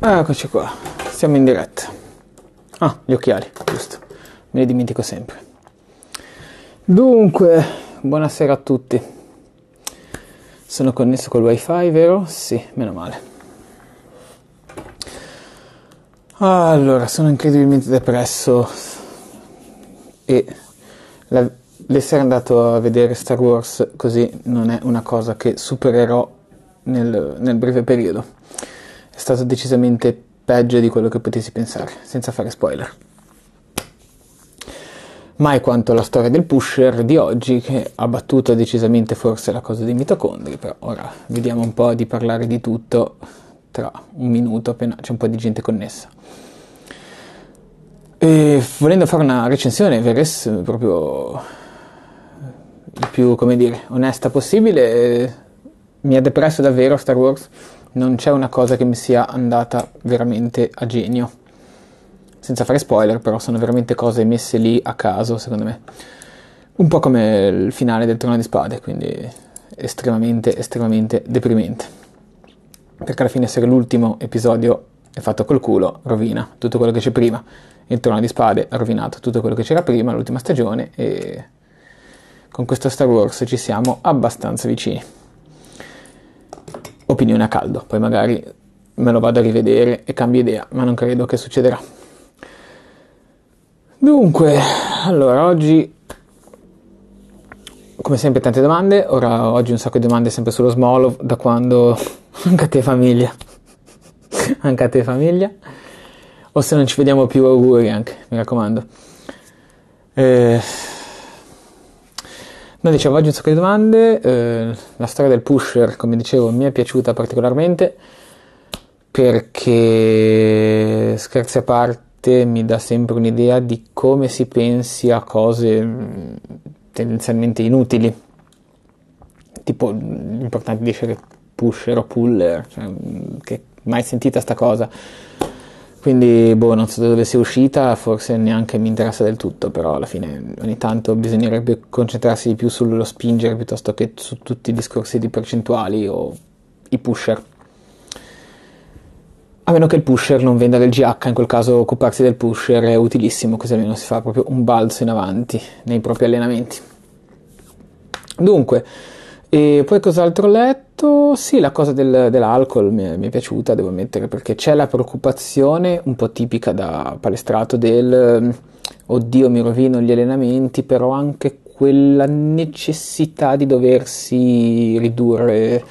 Ah, eccoci qua, siamo in diretta. Ah, gli occhiali, giusto. Me li dimentico sempre. Dunque, buonasera a tutti. Sono connesso col wifi, vero? Sì, meno male. Allora, sono incredibilmente depresso e la, l'essere andato a vedere Star Wars così non è una cosa che supererò nel, nel breve periodo è stato decisamente peggio di quello che potessi pensare, senza fare spoiler. Mai quanto la storia del pusher di oggi, che ha battuto decisamente forse la cosa dei mitocondri, però ora vediamo un po' di parlare di tutto tra un minuto appena c'è un po' di gente connessa. E volendo fare una recensione Veres proprio il più, come dire, onesta possibile, mi ha depresso davvero Star Wars non c'è una cosa che mi sia andata veramente a genio. Senza fare spoiler, però sono veramente cose messe lì a caso, secondo me. Un po' come il finale del Trono di Spade, quindi estremamente, estremamente deprimente. Perché alla fine essere l'ultimo episodio è fatto col culo, rovina tutto quello che c'è prima. Il Trono di Spade ha rovinato tutto quello che c'era prima, l'ultima stagione, e con questo Star Wars ci siamo abbastanza vicini opinione a caldo, poi magari me lo vado a rivedere e cambio idea, ma non credo che succederà. Dunque, allora oggi come sempre tante domande, ora oggi un sacco di domande sempre sullo Smolov da quando anche a te famiglia. anche a te famiglia. O se non ci vediamo più auguri anche, mi raccomando. Eh noi dicevo, oggi un sacco di domande, eh, la storia del pusher, come dicevo, mi è piaciuta particolarmente perché, scherzi a parte, mi dà sempre un'idea di come si pensi a cose mm, tendenzialmente inutili, tipo l'importante è essere pusher o puller, cioè, mm, che mai sentita sta cosa quindi, boh, non so da dove sia uscita, forse neanche mi interessa del tutto, però alla fine ogni tanto bisognerebbe concentrarsi di più sullo spingere piuttosto che su tutti i discorsi di percentuali o i pusher. A meno che il pusher non venda del GH, in quel caso occuparsi del pusher è utilissimo, così almeno si fa proprio un balzo in avanti nei propri allenamenti. Dunque, e poi cos'altro ho letto? Sì, la cosa del, dell'alcol mi è, mi è, piaciuta, devo ammettere, perché c'è la preoccupazione un po' tipica da palestrato del mm, oddio mi rovino gli allenamenti, però anche quella necessità di doversi ridurre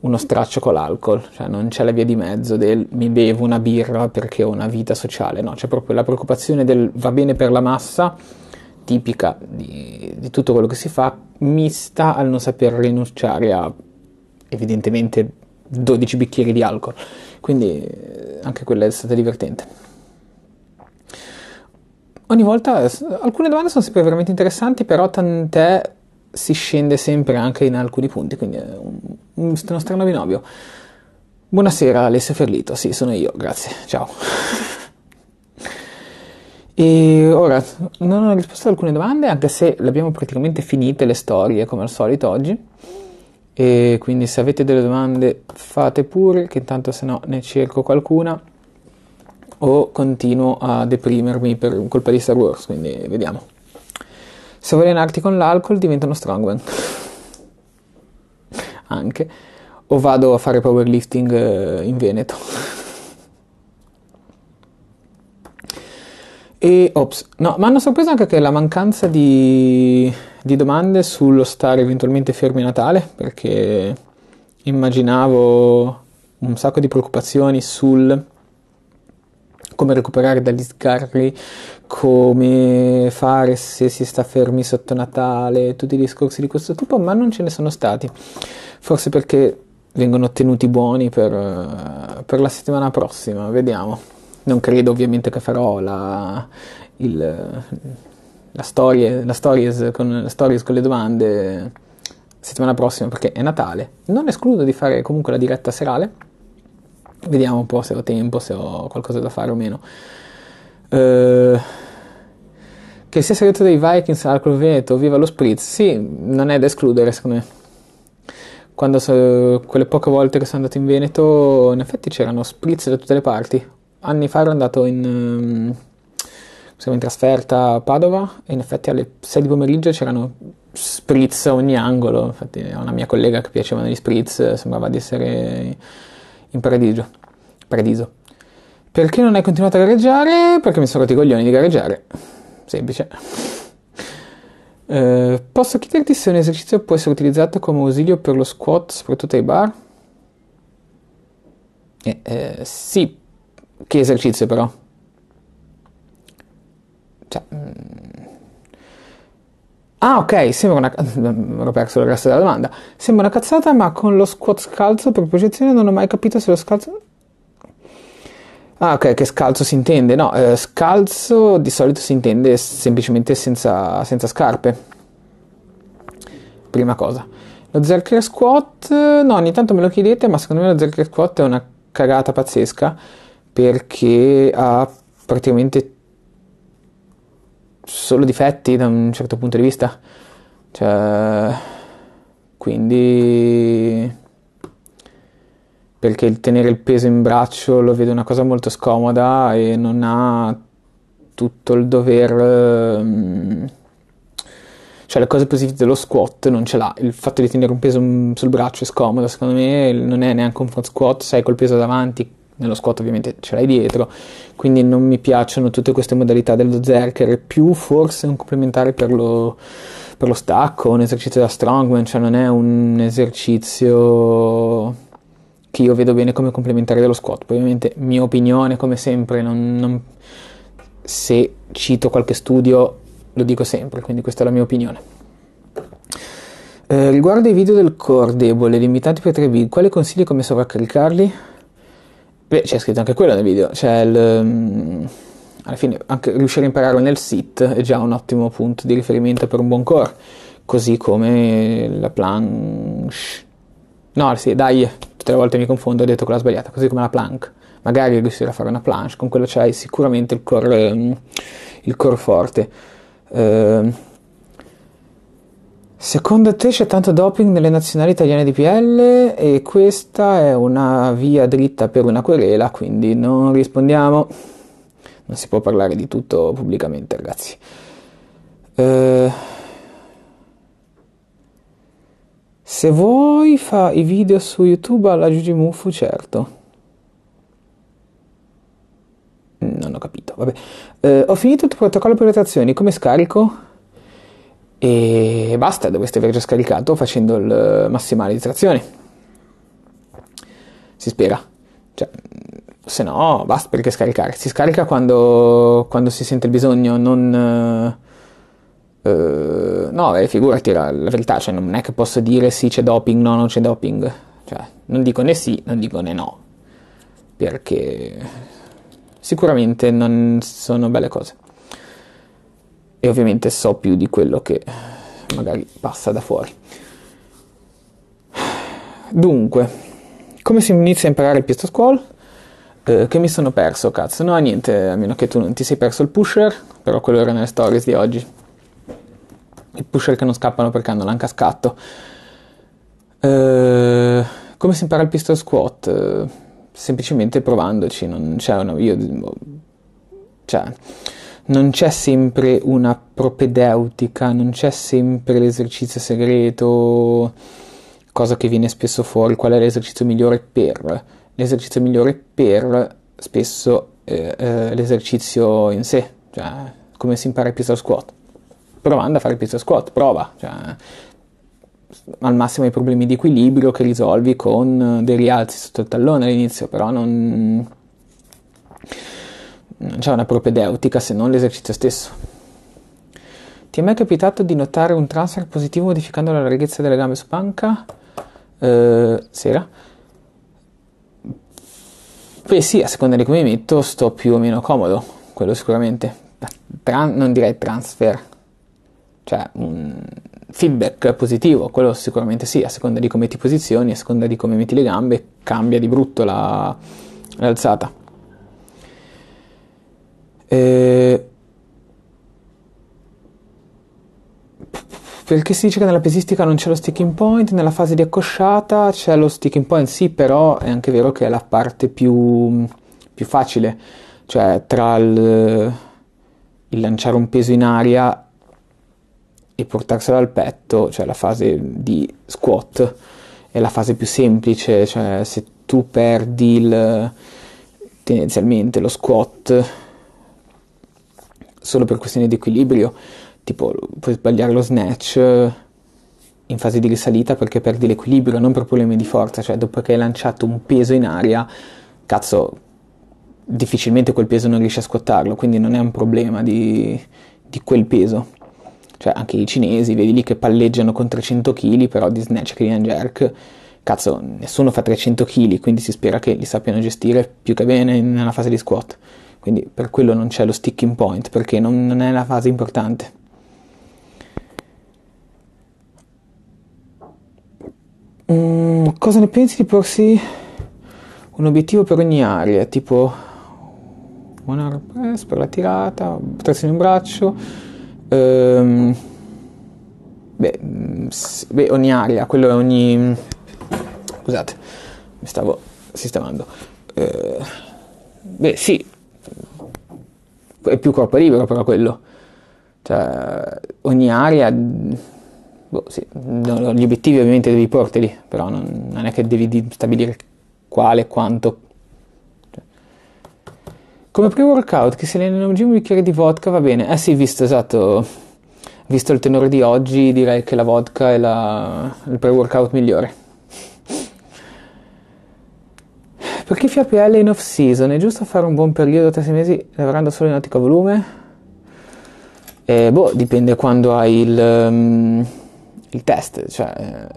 uno straccio con l'alcol, cioè non c'è la via di mezzo del mi bevo una birra perché ho una vita sociale, no, c'è proprio la preoccupazione del va bene per la massa, tipica di, di tutto quello che si fa, mista al non saper rinunciare a evidentemente 12 bicchieri di alcol. Quindi eh, anche quella è stata divertente ogni volta alcune domande sono sempre veramente interessanti, però tant'è si scende sempre anche in alcuni punti, quindi è eh, un, uno strano binomio. Buonasera Alessio Ferlito, sì, sono io, grazie, ciao. E ora non ho risposto ad alcune domande, anche se le abbiamo praticamente finite le storie come al solito oggi. E quindi se avete delle domande fate pure, che intanto se no ne cerco qualcuna. O continuo a deprimermi per colpa di Star Wars, quindi vediamo. Se vuoi allenarti con l'alcol diventano strongman. anche. O vado a fare powerlifting eh, in Veneto. E ops, no, ma hanno sorpreso anche che la mancanza di, di domande sullo stare eventualmente fermi a Natale, perché immaginavo un sacco di preoccupazioni sul come recuperare dagli sgarri, come fare se si sta fermi sotto Natale, tutti i discorsi di questo tipo, ma non ce ne sono stati. Forse perché vengono tenuti buoni per, per la settimana prossima, vediamo. Non credo ovviamente che farò la, il, la, storia, la, stories con, la stories con le domande settimana prossima perché è Natale. Non escludo di fare comunque la diretta serale. Vediamo un po' se ho tempo, se ho qualcosa da fare o meno. Uh, che sia segreto dei Vikings alcol veneto, viva lo spritz. Sì, non è da escludere secondo me. Quando so, quelle poche volte che sono andato in Veneto, in effetti c'erano spritz da tutte le parti anni fa ero andato in, um, siamo in trasferta a Padova e in effetti alle 6 di pomeriggio c'erano spritz a ogni angolo, infatti a una mia collega che piaceva negli spritz eh, sembrava di essere in paradiso. paradiso. Perché non hai continuato a gareggiare? Perché mi sono rotto i coglioni di gareggiare. Semplice. Eh, posso chiederti se un esercizio può essere utilizzato come ausilio per lo squat, soprattutto ai bar? Eh, eh, sì, che esercizio però? Cioè, mm. Ah, ok, sembra una. cazzata, Ho perso il resto della domanda. Sembra una cazzata, ma con lo squat scalzo per progezione non ho mai capito se lo scalzo. Ah, ok, che scalzo si intende? No, eh, scalzo di solito si intende semplicemente senza, senza scarpe. Prima cosa. Lo Zerker squat, no, ogni tanto me lo chiedete, ma secondo me lo Zerker squat è una cagata pazzesca perché ha praticamente solo difetti da un certo punto di vista. Cioè, quindi perché il tenere il peso in braccio lo vedo una cosa molto scomoda e non ha tutto il dover mm, cioè le cose positive dello squat non ce l'ha il fatto di tenere un peso mm, sul braccio è scomodo secondo me non è neanche un front squat sai col peso davanti nello squat ovviamente ce l'hai dietro, quindi non mi piacciono tutte queste modalità dello zerker, più forse un complementare per lo, per lo stacco, un esercizio da strongman, cioè non è un esercizio che io vedo bene come complementare dello squat, ovviamente mia opinione come sempre, non, non, se cito qualche studio lo dico sempre, quindi questa è la mia opinione. Eh, riguardo ai video del core debole, limitati per 3B, quali consigli come sovraccaricarli? Beh, c'è scritto anche quello nel video, cioè il, ehm, alla fine anche riuscire a imparare nel sit è già un ottimo punto di riferimento per un buon core, così come la planche. No, sì, dai, tutte le volte mi confondo, ho detto quella sbagliata, così come la planche. Magari riuscire a fare una planche, con quello c'hai sicuramente il core, ehm, il core forte. Uh, Secondo te c'è tanto doping nelle nazionali italiane di PL e questa è una via dritta per una querela, quindi non rispondiamo. Non si può parlare di tutto pubblicamente, ragazzi. Eh, se vuoi fa i video su YouTube alla Gigi Muffu, certo. Non ho capito, vabbè. Eh, ho finito il protocollo per le trazioni, come scarico? e basta, dovreste aver già scaricato facendo il eh, massimale di trazione. Si spera. Cioè, mm, se no, basta perché scaricare. Si scarica quando, quando si sente il bisogno, non... Eh, eh no, beh, figurati la, la verità, cioè, non è che posso dire sì c'è doping, no, non c'è doping. Cioè, non dico né sì, non dico né no, perché sicuramente non sono belle cose e ovviamente so più di quello che magari passa da fuori. Dunque, come si inizia a imparare il pistol squall? Eh, che mi sono perso, cazzo. No, niente, a meno che tu non ti sei perso il pusher, però quello era nelle stories di oggi. I pusher che non scappano perché hanno l'anca scatto. Eh, come si impara il pistol squat? Eh, semplicemente provandoci, non c'è una... Io, cioè, non c'è sempre una propedeutica, non c'è sempre l'esercizio segreto, cosa che viene spesso fuori, qual è l'esercizio migliore per. L'esercizio migliore per spesso eh, eh, l'esercizio in sé, cioè come si impara il pizza squat. Provando a fare il pizza squat, prova. Cioè, al massimo i problemi di equilibrio che risolvi con dei rialzi sotto il tallone all'inizio, però non non c'è una propedeutica se non l'esercizio stesso. Ti è mai capitato di notare un transfer positivo modificando la larghezza delle gambe su panca? Eh, sera? Beh sì, a seconda di come mi metto sto più o meno comodo, quello sicuramente. Tran- non direi transfer, cioè un feedback positivo, quello sicuramente sì, a seconda di come ti posizioni, a seconda di come metti le gambe, cambia di brutto la, l'alzata. Eh, perché si dice che nella pesistica non c'è lo sticking point, nella fase di accosciata c'è lo sticking point, sì, però è anche vero che è la parte più, più facile, cioè tra il, il, lanciare un peso in aria e portarselo al petto, cioè la fase di squat, è la fase più semplice, cioè se tu perdi il, tendenzialmente lo squat solo per questioni di equilibrio, tipo puoi sbagliare lo snatch eh, in fase di risalita perché perdi l'equilibrio, non per problemi di forza, cioè dopo che hai lanciato un peso in aria, cazzo, difficilmente quel peso non riesci a squattarlo, quindi non è un problema di, di quel peso. Cioè anche i cinesi, vedi lì che palleggiano con 300 kg, però di snatch, clean jerk, cazzo, nessuno fa 300 kg, quindi si spera che li sappiano gestire più che bene nella fase di squat. Quindi per quello non c'è lo sticking point, perché non, non è la fase importante. Mm, cosa ne pensi di porsi un obiettivo per ogni area, tipo one arm press per la tirata, trazione in braccio? Ehm, beh, mm, beh, ogni area, quello è ogni... Scusate, mi stavo sistemando. Ehm, beh, sì, è più corpo libero però quello. Cioè, ogni area... Boh, sì, gli obiettivi ovviamente devi porterli, però non, non è che devi stabilire quale, quanto, cioè. come pre-workout che se ne energia un bicchiere di vodka va bene. Eh sì, visto, esatto, visto il tenore di oggi direi che la vodka è la, il pre-workout migliore. Per ecco, chi fa PL in off season è giusto fare un buon periodo, 3-6 mesi, lavorando solo in ottica volume? Eh, boh, dipende quando hai il, um, il test, cioè, eh,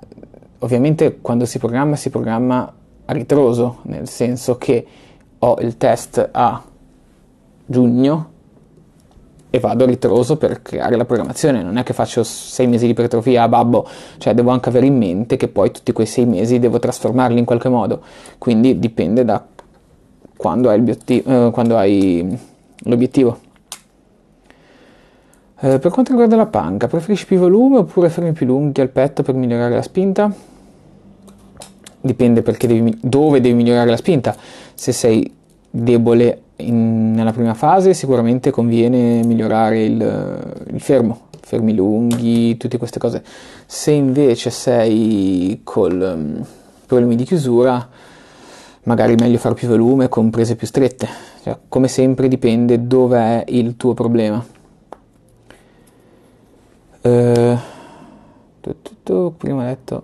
ovviamente quando si programma si programma a ritroso, nel senso che ho il test a giugno e vado ritroso per creare la programmazione, non è che faccio sei mesi di ipertrofia a ah, babbo, cioè devo anche avere in mente che poi tutti quei sei mesi devo trasformarli in qualche modo, quindi dipende da quando hai, biotti- eh, quando hai l'obiettivo. Eh, per quanto riguarda la panca, preferisci più volume oppure fermi più lunghi al petto per migliorare la spinta? Dipende perché devi, dove devi migliorare la spinta, se sei debole in, nella prima fase sicuramente conviene migliorare il, il fermo, fermi lunghi, tutte queste cose. Se invece sei con um, mm, problemi di chiusura, magari è meglio fare più volume con prese più strette. Cioè, come sempre dipende dove è il tuo problema. Uh, eh, tutto, prima detto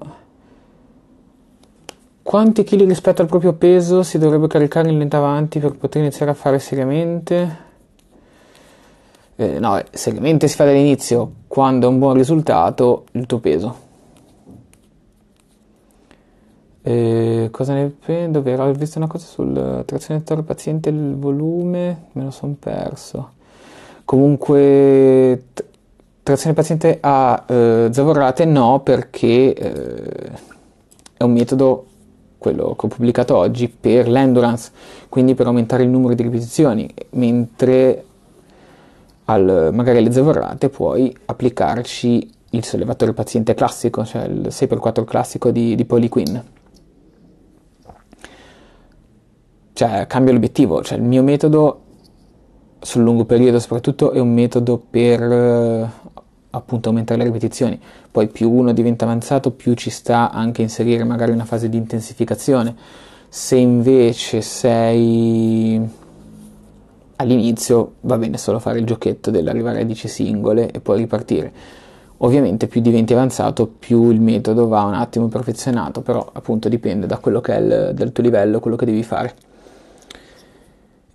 quanti chili rispetto al proprio peso si dovrebbe caricare in lenta avanti per poter iniziare a fare seriamente? Eh, no, eh, seriamente si fa dall'inizio, quando è un buon risultato, il tuo peso. Eh, cosa ne penso? Vero, ho visto una cosa sul eh, trazione del paziente, il volume, me lo sono perso. Comunque, t- trazione paziente a eh, zavorrate no, perché eh, è un metodo quello che ho pubblicato oggi, per l'endurance, quindi per aumentare il numero di ripetizioni, mentre al, magari alle zevorrate puoi applicarci il sollevatore paziente classico, cioè il 6x4 classico di, di Poliquin. Cioè, cambia l'obiettivo, cioè il mio metodo sul lungo periodo soprattutto è un metodo per eh, appunto aumentare le ripetizioni, poi più uno diventa avanzato più ci sta anche inserire magari una fase di intensificazione, se invece sei all'inizio va bene solo fare il giochetto dell'arrivare a 10 singole e poi ripartire. Ovviamente più diventi avanzato, più il metodo va un attimo perfezionato, però appunto dipende da quello che è il, dal tuo livello, quello che devi fare.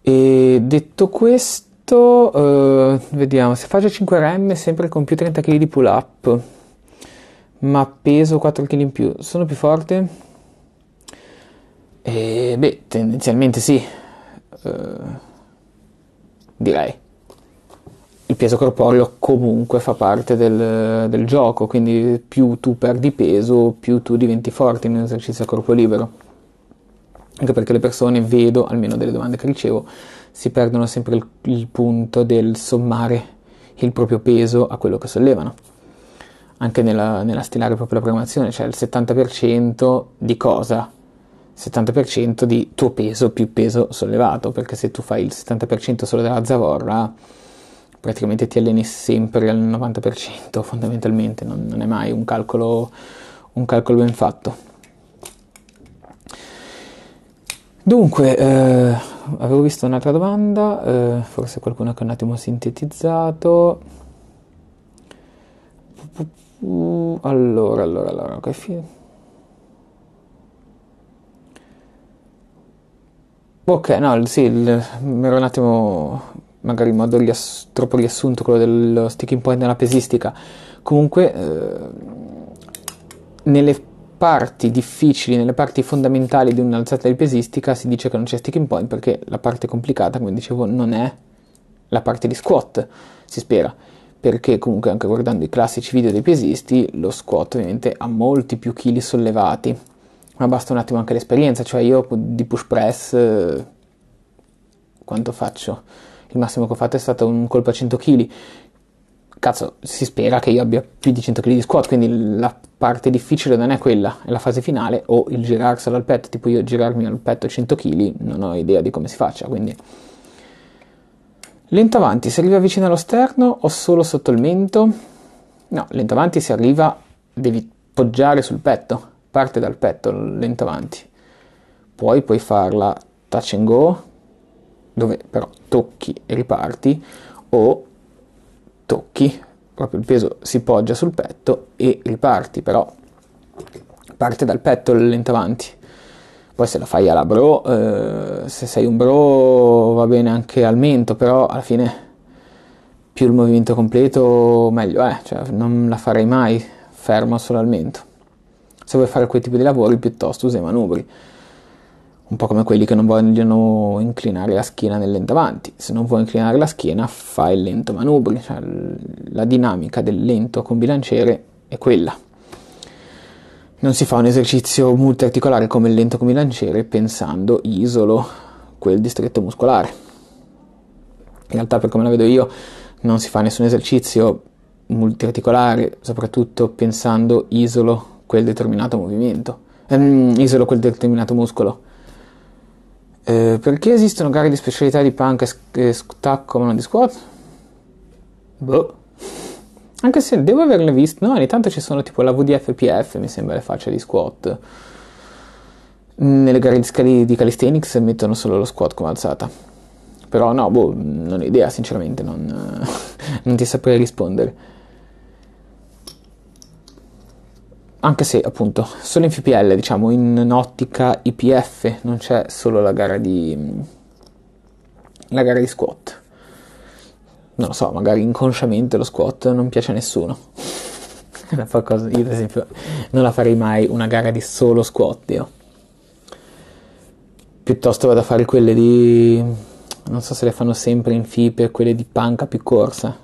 E detto questo, Uh, vediamo, se faccio 5 RM sempre con più 30 kg di pull up, ma peso 4 kg in più, sono più forte? E, eh, beh, tendenzialmente sì, uh, direi. Il peso corporeo comunque fa parte del, del gioco, quindi più tu perdi peso, più tu diventi forte in un esercizio a corpo libero. Anche perché le persone vedo, almeno delle domande che ricevo, si perdono sempre il, il punto del sommare il proprio peso a quello che sollevano. Anche nella, nella stilare proprio la programmazione, cioè il 70% di cosa? 70% di tuo peso più peso sollevato, perché se tu fai il 70% solo della zavorra, praticamente ti alleni sempre al 90% fondamentalmente, non, non è mai un calcolo, un calcolo ben fatto. Dunque, eh, avevo visto un'altra domanda, eh, forse qualcuno che è un attimo sintetizzato. Allora, allora, allora, che fine. Ok, no, sì, mi ero un attimo, magari in modo riass- troppo riassunto, quello dello sticking point nella pesistica. Comunque, eh, nelle parti difficili, nelle parti fondamentali di un'alzata di pesistica si dice che non c'è sticking point perché la parte complicata, come dicevo, non è la parte di squat, si spera, perché comunque anche guardando i classici video dei pesisti, lo squat ovviamente ha molti più chili sollevati, ma basta un attimo anche l'esperienza, cioè io di push press eh, quanto faccio? Il massimo che ho fatto è stato un colpo a 100 kg. Cazzo, si spera che io abbia più di 100 kg di squat, quindi la parte difficile non è quella, è la fase finale o il girarselo al petto, tipo io girarmi al petto 100 kg non ho idea di come si faccia, quindi... Lento avanti, si arriva vicino allo sterno o solo sotto il mento? No, lento avanti si arriva, devi poggiare sul petto, parte dal petto lento avanti. Poi puoi farla touch and go, dove però tocchi e riparti, o tocchi, proprio il peso si poggia sul petto e riparti, però parte dal petto il lento avanti. Poi se la fai alla bro, eh, se sei un bro va bene anche al mento, però alla fine più il movimento completo meglio è, eh? cioè non la farei mai ferma solo al mento. Se vuoi fare quel tipo di lavori piuttosto usi i manubri un po' come quelli che non vogliono inclinare la schiena nel lento avanti. Se non vuoi inclinare la schiena, fai il lento manubrio, cioè la dinamica del lento con bilanciere è quella. Non si fa un esercizio multiarticolare come il lento con bilanciere pensando isolo quel distretto muscolare. In realtà, per come la vedo io, non si fa nessun esercizio multiarticolare, soprattutto pensando isolo quel determinato movimento, ehm, isolo quel determinato muscolo eh, perché esistono gare di specialità di punk e, stacco ma non di squat? Boh. Anche se devo averle viste, no, ogni tanto ci sono tipo la VDFPF, mi sembra le facce di squat. Nelle gare di, scali- di calisthenics mettono solo lo squat come alzata. Però no, boh, non ho idea, sinceramente, non, non ti saprei rispondere. anche se appunto solo in FPL, diciamo in ottica IPF, non c'è solo la gara di la gara di squat. Non lo so, magari inconsciamente lo squat non piace a nessuno. io ad esempio non la farei mai una gara di solo squat, io. Piuttosto vado a fare quelle di non so se le fanno sempre in FIPE, quelle di panca più corsa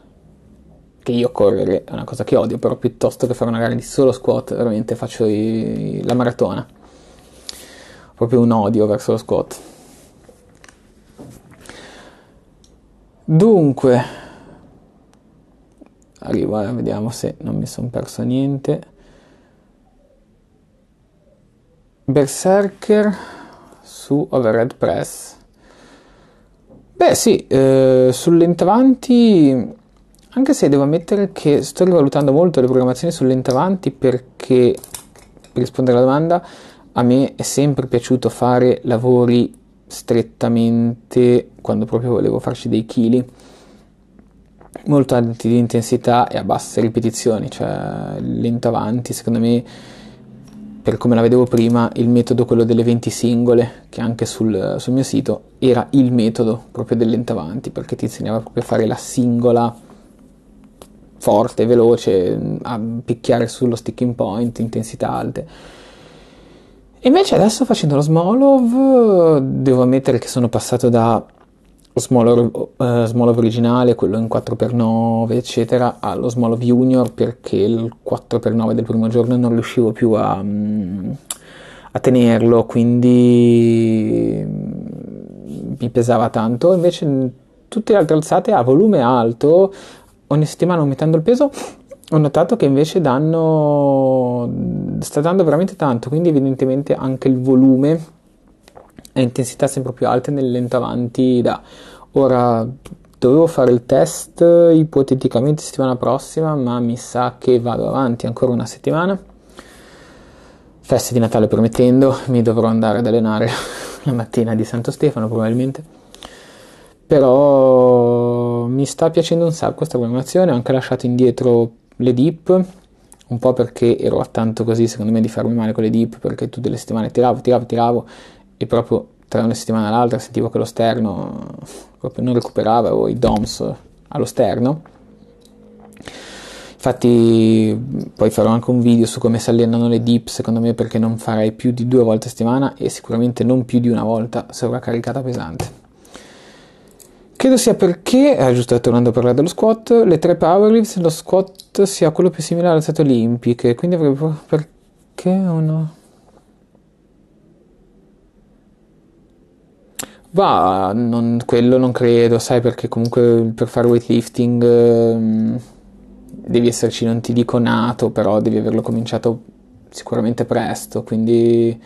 che io correre è una cosa che odio, però piuttosto che fare una gara di solo squat, veramente faccio i, la maratona. Proprio un odio verso lo squat. Dunque, arrivo, eh, vediamo se non mi sono perso niente. Berserker su Overhead Press. Beh sì, eh, sull'entavanti anche se devo ammettere che sto rivalutando molto le programmazioni su avanti perché, per rispondere alla domanda, a me è sempre piaciuto fare lavori strettamente quando proprio volevo farci dei chili molto alti di intensità e a basse ripetizioni, cioè lento avanti, secondo me per come la vedevo prima, il metodo quello delle 20 singole, che anche sul, sul mio sito era il metodo proprio del lento avanti, perché ti insegnava proprio a fare la singola forte, veloce, a picchiare sullo sticking point, intensità alte. E invece adesso facendo lo Smolov devo ammettere che sono passato da Smolov, uh, eh, Smolov originale, quello in 4x9 eccetera, allo Smolov Junior perché il 4x9 del primo giorno non riuscivo più a, mm, a tenerlo, quindi mm, mi pesava tanto. Invece mm, tutte le altre alzate a volume alto ogni settimana aumentando il peso ho notato che invece danno sta dando veramente tanto quindi evidentemente anche il volume e intensità sempre più alte nel lento avanti da ora dovevo fare il test ipoteticamente settimana prossima ma mi sa che vado avanti ancora una settimana feste di Natale promettendo mi dovrò andare ad allenare la mattina di Santo Stefano probabilmente però mi sta piacendo un sacco questa programmazione, ho anche lasciato indietro le dip, un po' perché ero tanto così secondo me di farmi male con le dip, perché tutte le settimane tiravo, tiravo, tiravo e proprio tra una settimana e l'altra sentivo che lo sterno proprio non recuperava o i DOMS allo sterno. Infatti poi farò anche un video su come si allenano le dip, secondo me perché non farei più di due volte a settimana e sicuramente non più di una volta sovraccaricata pesante. Credo sia perché, eh, giusto, tornando a parlare dello squat, le tre powerlifts, lo squat sia quello più simile alle alzate olimpiche, quindi avrebbe... perché uno... Va, non, quello non credo, sai, perché comunque per fare weightlifting eh, devi esserci, non ti dico nato, però devi averlo cominciato sicuramente presto, quindi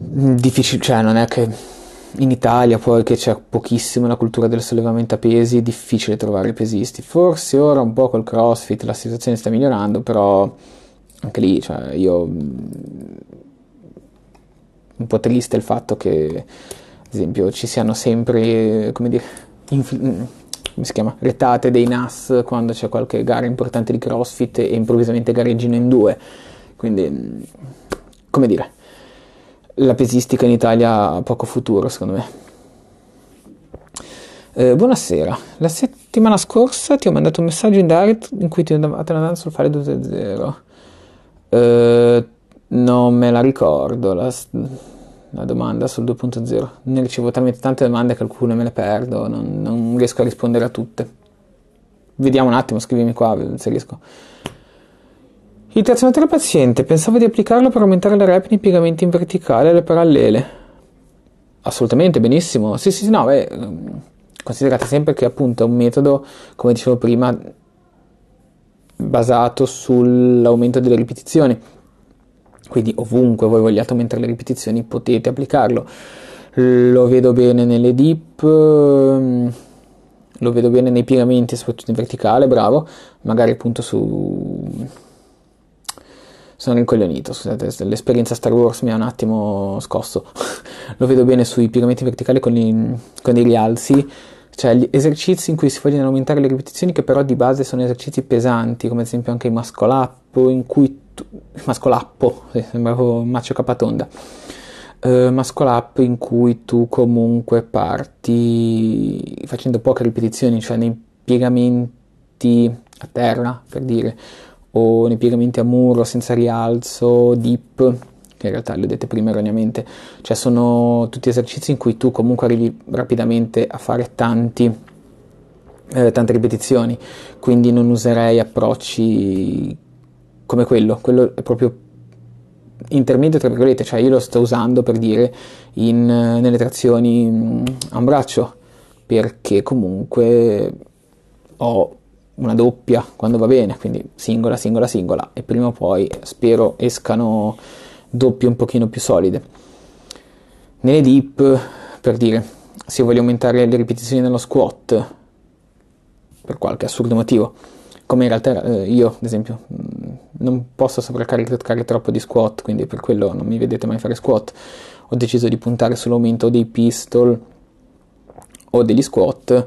mm, difficile, cioè non è che in Italia poi che c'è pochissimo la cultura del sollevamento a pesi, è difficile trovare pesisti. Forse ora un po' col CrossFit la situazione sta migliorando, però anche lì cioè, io mm, un po' triste il fatto che ad esempio ci siano sempre come dire infl- mm, come si chiama? retate dei NAS quando c'è qualche gara importante di CrossFit e improvvisamente gareggino in due. Quindi, mm, come dire, la pesistica in Italia ha poco futuro, secondo me. Eh, buonasera, la settimana scorsa ti ho mandato un messaggio in direct in cui ti ho andato sul fare 2.0. Eh, non me la ricordo la, la domanda sul 2.0. Ne ricevo talmente tante domande che alcune me le perdo, non, non riesco a rispondere a tutte. Vediamo un attimo, scrivimi qua se riesco. Il tracciamento paziente pensava di applicarlo per aumentare le rep nei piegamenti in verticale e le parallele. Assolutamente, benissimo. Sì, sì, no, beh, mm, considerate sempre che appunto è un metodo, come dicevo prima, basato sull'aumento delle ripetizioni. Quindi ovunque voi vogliate aumentare le ripetizioni potete applicarlo. Lo vedo bene nelle dip, mm, lo vedo bene nei piegamenti, soprattutto in verticale, bravo. Magari appunto su sono rincoglionito, scusate, l'esperienza Star Wars mi ha un attimo scosso. Lo vedo bene sui piegamenti verticali con, i, con i rialzi, cioè gli esercizi in cui si vogliono aumentare le ripetizioni che però di base sono esercizi pesanti, come ad esempio anche il mascolappo, in cui tu, mascolappo, sì, sembravo Maccio Capatonda. Uh, eh, up in cui tu comunque parti facendo poche ripetizioni, cioè nei piegamenti a terra, per dire, o nei piegamenti a muro senza rialzo, dip, che in realtà le ho dette prima erroneamente, cioè sono tutti esercizi in cui tu comunque arrivi rapidamente a fare tanti, eh, tante ripetizioni, quindi non userei approcci come quello, quello è proprio intermedio tra virgolette, cioè io lo sto usando per dire in, eh, nelle trazioni mm, a un braccio, perché comunque ho una doppia quando va bene, quindi singola, singola, singola e prima o poi spero escano doppie un pochino più solide. Nelle dip, per dire, se voglio aumentare le ripetizioni nello squat, per qualche assurdo motivo, come in realtà eh, io, ad esempio, mm, non posso sovraccaricare troppo di squat, quindi per quello non mi vedete mai fare squat, ho deciso di puntare sull'aumento dei pistol o degli squat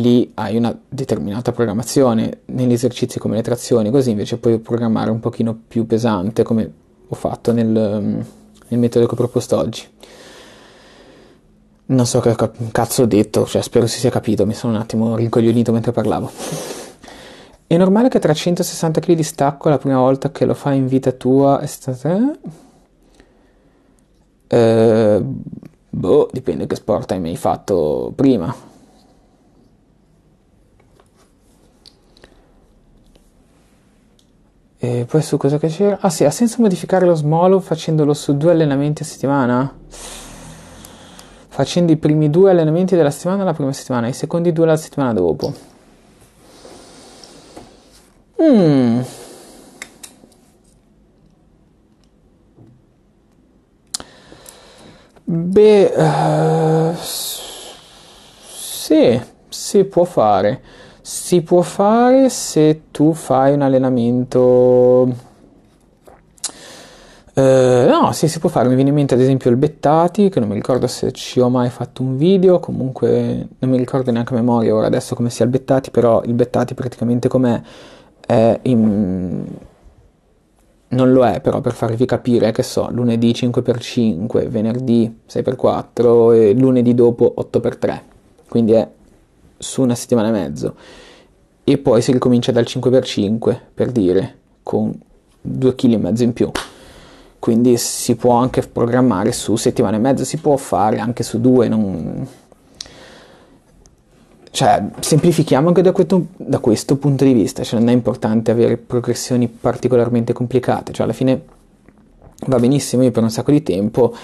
lì hai una determinata programmazione, negli esercizi come le trazioni, così invece puoi programmare un pochino più pesante come ho fatto nel, mm, nel metodo che ho proposto oggi. Non so che cazzo ho detto, cioè spero si sia capito, mi sono un attimo rincoglionito mentre parlavo. È normale che 360 kg di stacco la prima volta che lo fai in vita tua è stata... Eh, boh, dipende che sport hai mai fatto prima E poi su cosa che c'era? Ah sì, ha senso modificare lo Smolo facendolo su due allenamenti a settimana? Facendo i primi due allenamenti della settimana la prima settimana, e i secondi due la settimana dopo. Mm. Beh, uh, sì, si può fare. Si può fare se tu fai un allenamento... Uh, no, sì, si può fare. Mi viene in mente ad esempio il Bettati, che non mi ricordo se ci ho mai fatto un video, comunque non mi ricordo neanche a memoria ora adesso come sia il Bettati, però il Bettati praticamente com'è è in... Non lo è, però per farvi capire, che so, lunedì 5x5, venerdì 6x4 e lunedì dopo 8x3. Quindi è su una settimana e mezzo e poi si ricomincia dal 5x5 per dire con 2 kg e mezzo in più quindi si può anche programmare su settimana e mezzo si può fare anche su due non... cioè semplifichiamo anche da questo, da questo punto di vista cioè, non è importante avere progressioni particolarmente complicate cioè alla fine va benissimo io per un sacco di tempo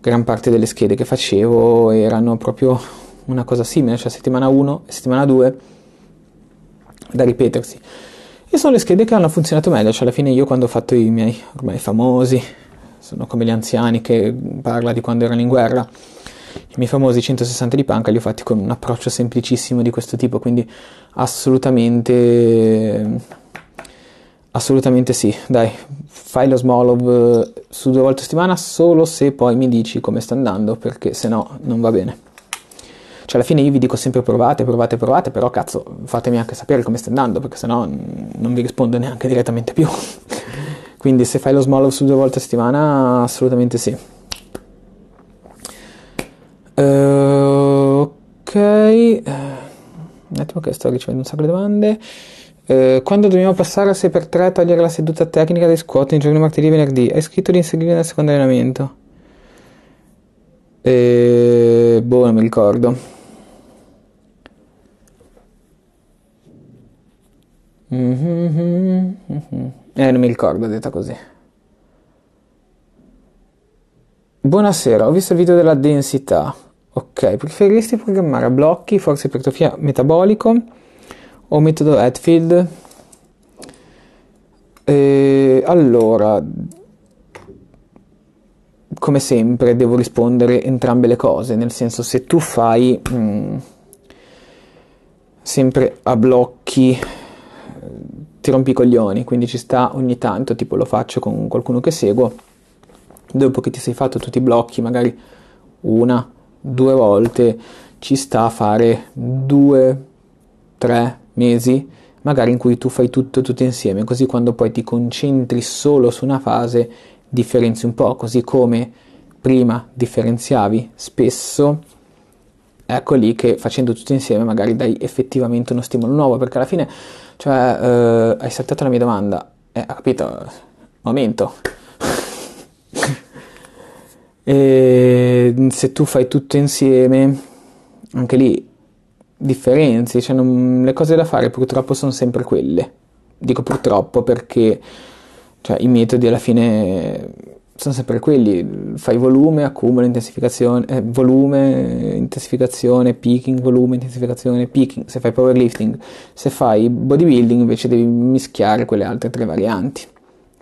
gran parte delle schede che facevo erano proprio una cosa simile, cioè settimana 1 e settimana 2, da ripetersi. E sono le schede che hanno funzionato meglio, cioè alla fine io quando ho fatto i miei ormai famosi, sono come gli anziani che parla di quando erano in guerra, i miei famosi 160 di panca li ho fatti con un approccio semplicissimo di questo tipo, quindi assolutamente... Assolutamente sì, dai, fai lo Smolov eh, su due volte a settimana solo se poi mi dici come sta andando, perché se no non va bene. Cioè alla fine io vi dico sempre provate, provate, provate, però cazzo fatemi anche sapere come sta andando perché sennò non vi rispondo neanche direttamente più. Quindi se fai lo small su due volte a settimana assolutamente sì. Uh, ok, eh, un attimo che sto ricevendo un sacco di domande. Eh, quando dobbiamo passare al 6x3 togliere la seduta tecnica dei squat in giorno martedì e venerdì? Hai scritto di inseguire nel secondo allenamento? E... Boh, non mi ricordo. Mm-hmm, mm-hmm, mm-hmm. Eh, non mi ricordo, detta così. Buonasera, ho visto il video della densità. Ok, preferisti programmare a blocchi, forse per ipertrofia metabolico o metodo Hatfield? E, eh, allora, come sempre, devo rispondere entrambe le cose, nel senso se tu fai mh, mm, sempre a blocchi ti rompi i coglioni, quindi ci sta ogni tanto, tipo lo faccio con qualcuno che seguo, dopo che ti sei fatto tutti i blocchi, magari una, due volte, ci sta a fare due, tre mesi, magari in cui tu fai tutto tutto insieme, così quando poi ti concentri solo su una fase differenzi un po', così come prima differenziavi spesso, ecco lì che facendo tutto insieme magari dai effettivamente uno stimolo nuovo, perché alla fine cioè, eh, hai saltato la mia domanda. Eh, ha capito? Momento. e se tu fai tutto insieme, anche lì differenzi, cioè non, le cose da fare purtroppo sono sempre quelle. Dico purtroppo perché cioè, i metodi alla fine sono sempre quelli, fai volume, accumulo, intensificazione, eh, volume, intensificazione, peaking, volume, intensificazione, picking, se fai powerlifting, se fai bodybuilding invece devi mischiare quelle altre tre varianti,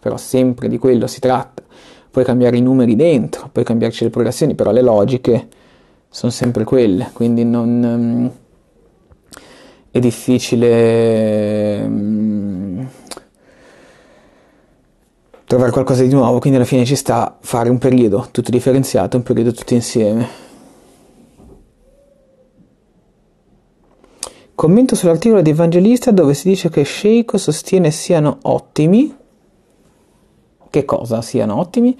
però sempre di quello si tratta, puoi cambiare i numeri dentro, puoi cambiarci le progressioni, però le logiche sono sempre quelle, quindi non... Um, è difficile um, trovare qualcosa di nuovo, quindi alla fine ci sta fare un periodo tutto differenziato, un periodo tutto insieme. Commento sull'articolo di Evangelista dove si dice che Sheiko sostiene siano ottimi, che cosa siano ottimi,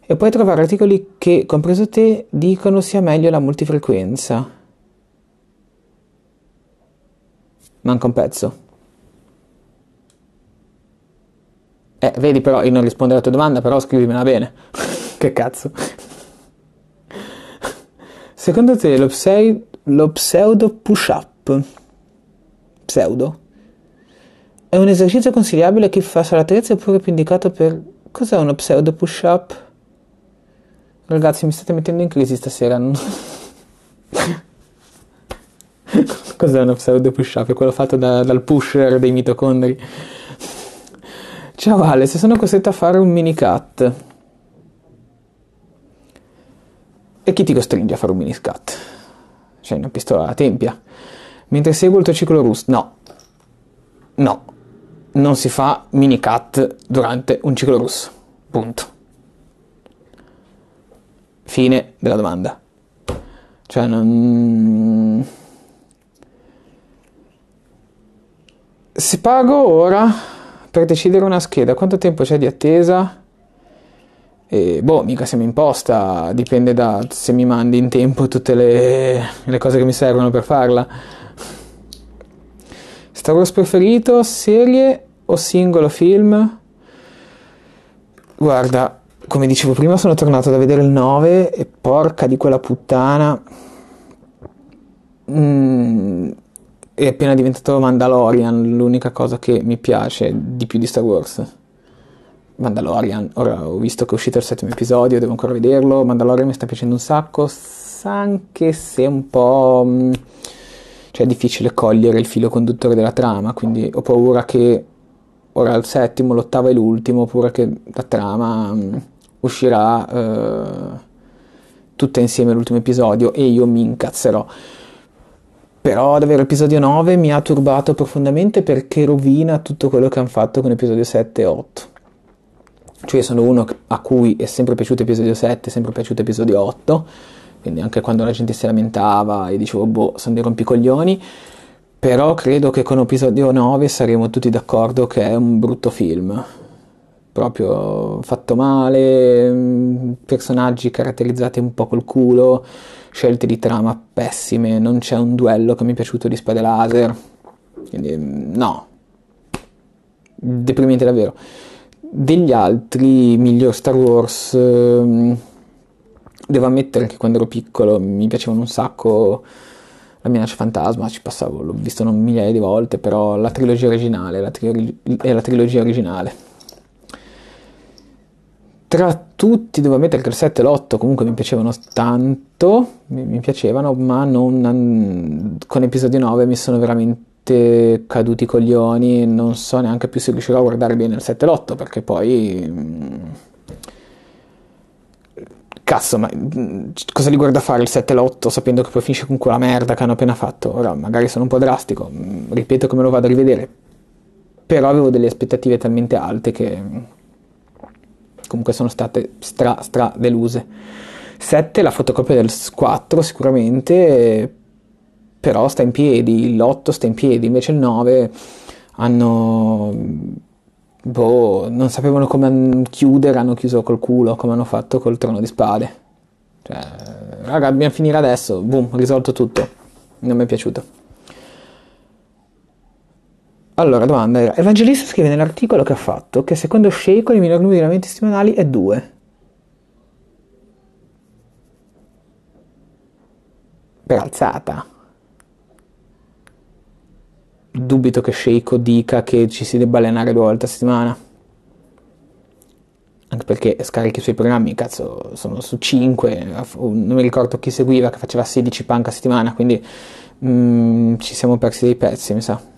e puoi trovare articoli che, compreso te, dicono sia meglio la multifrequenza. Manca un pezzo. Eh, vedi però, io non rispondo alla tua domanda, però scrivimela bene. che cazzo. Secondo te lo, pse- lo pseudo push-up, pseudo, è un esercizio consigliabile a chi fa salatezza oppure più indicato per... Cos'è uno pseudo push-up? Ragazzi, mi state mettendo in crisi stasera. Cos'è uno pseudo push-up? È quello fatto da, dal pusher dei mitocondri. Ciao Ale, se sono costretto a fare un mini cut. E chi ti costringe a fare un mini cut? C'è una pistola alla tempia. Mentre seguo il tuo ciclo russo. No. No. Non si fa mini cut durante un ciclo russo. Punto. Fine della domanda. Cioè, non... Se pago ora per decidere una scheda, quanto tempo c'è di attesa? E boh, mica se mi imposta, dipende da se mi mandi in tempo tutte le, le cose che mi servono per farla. Star Wars preferito, serie o singolo film? Guarda, come dicevo prima, sono tornato da vedere il 9 e porca di quella puttana. Mm, è appena diventato Mandalorian l'unica cosa che mi piace di più di Star Wars. Mandalorian, ora ho visto che è uscito il settimo episodio, devo ancora vederlo. Mandalorian mi sta piacendo un sacco, anche se è un po'. Mm, cioè è difficile cogliere il filo conduttore della trama, quindi ho paura che ora il settimo, l'ottavo e l'ultimo, oppure che la trama mh, mm, uscirà eh, tutta insieme all'ultimo episodio e io mi incazzerò. Però davvero l'episodio 9 mi ha turbato profondamente perché rovina tutto quello che hanno fatto con l'episodio 7 e 8. Cioè sono uno a cui è sempre piaciuto l'episodio 7, è sempre piaciuto l'episodio 8, quindi anche quando la gente si lamentava e dicevo boh, sono dei rompicoglioni, però credo che con l'episodio 9 saremo tutti d'accordo che è un brutto film proprio fatto male, mm, personaggi caratterizzati un po' col culo, scelte di trama pessime, non c'è un duello che mi è piaciuto di spade laser, quindi no, deprimente davvero. Degli altri, miglior Star Wars, ehm, devo ammettere che quando ero piccolo mi piacevano un sacco la minaccia fantasma, ci passavo, l'ho visto non migliaia di volte, però la trilogia originale, la, tri- la trilogia originale. Tra tutti devo ammettere che il 7 e l'8 comunque mi piacevano tanto, mi, mi piacevano, ma non, con episodio 9 mi sono veramente caduti i coglioni e non so neanche più se riuscirò a guardare bene il 7 e l'8 perché poi... Mm, cazzo, ma mm, cosa li guarda fare il 7 e l'8 sapendo che poi finisce con quella merda che hanno appena fatto? Ora, magari sono un po' drastico, mm, ripeto che me lo vado a rivedere, però avevo delle aspettative talmente alte che comunque sono state stra, stra deluse. 7 la fotocopia del 4 sicuramente, però sta in piedi, l'8 sta in piedi, invece il 9 hanno... Boh, non sapevano come chiudere, hanno chiuso col culo, come hanno fatto col trono di spade. Cioè, raga, dobbiamo finire adesso, boom, risolto tutto. Non mi è piaciuto. Allora, domanda era, Evangelista scrive nell'articolo che ha fatto che secondo Sheiko il minor numero di lamenti settimanali è 2. Per alzata. Dubito che Sheiko dica che ci si debba allenare due volte a settimana. Anche perché scarichi i suoi programmi, cazzo, sono su 5, non mi ricordo chi seguiva che faceva 16 punk a settimana, quindi mm, ci siamo persi dei pezzi, mi sa.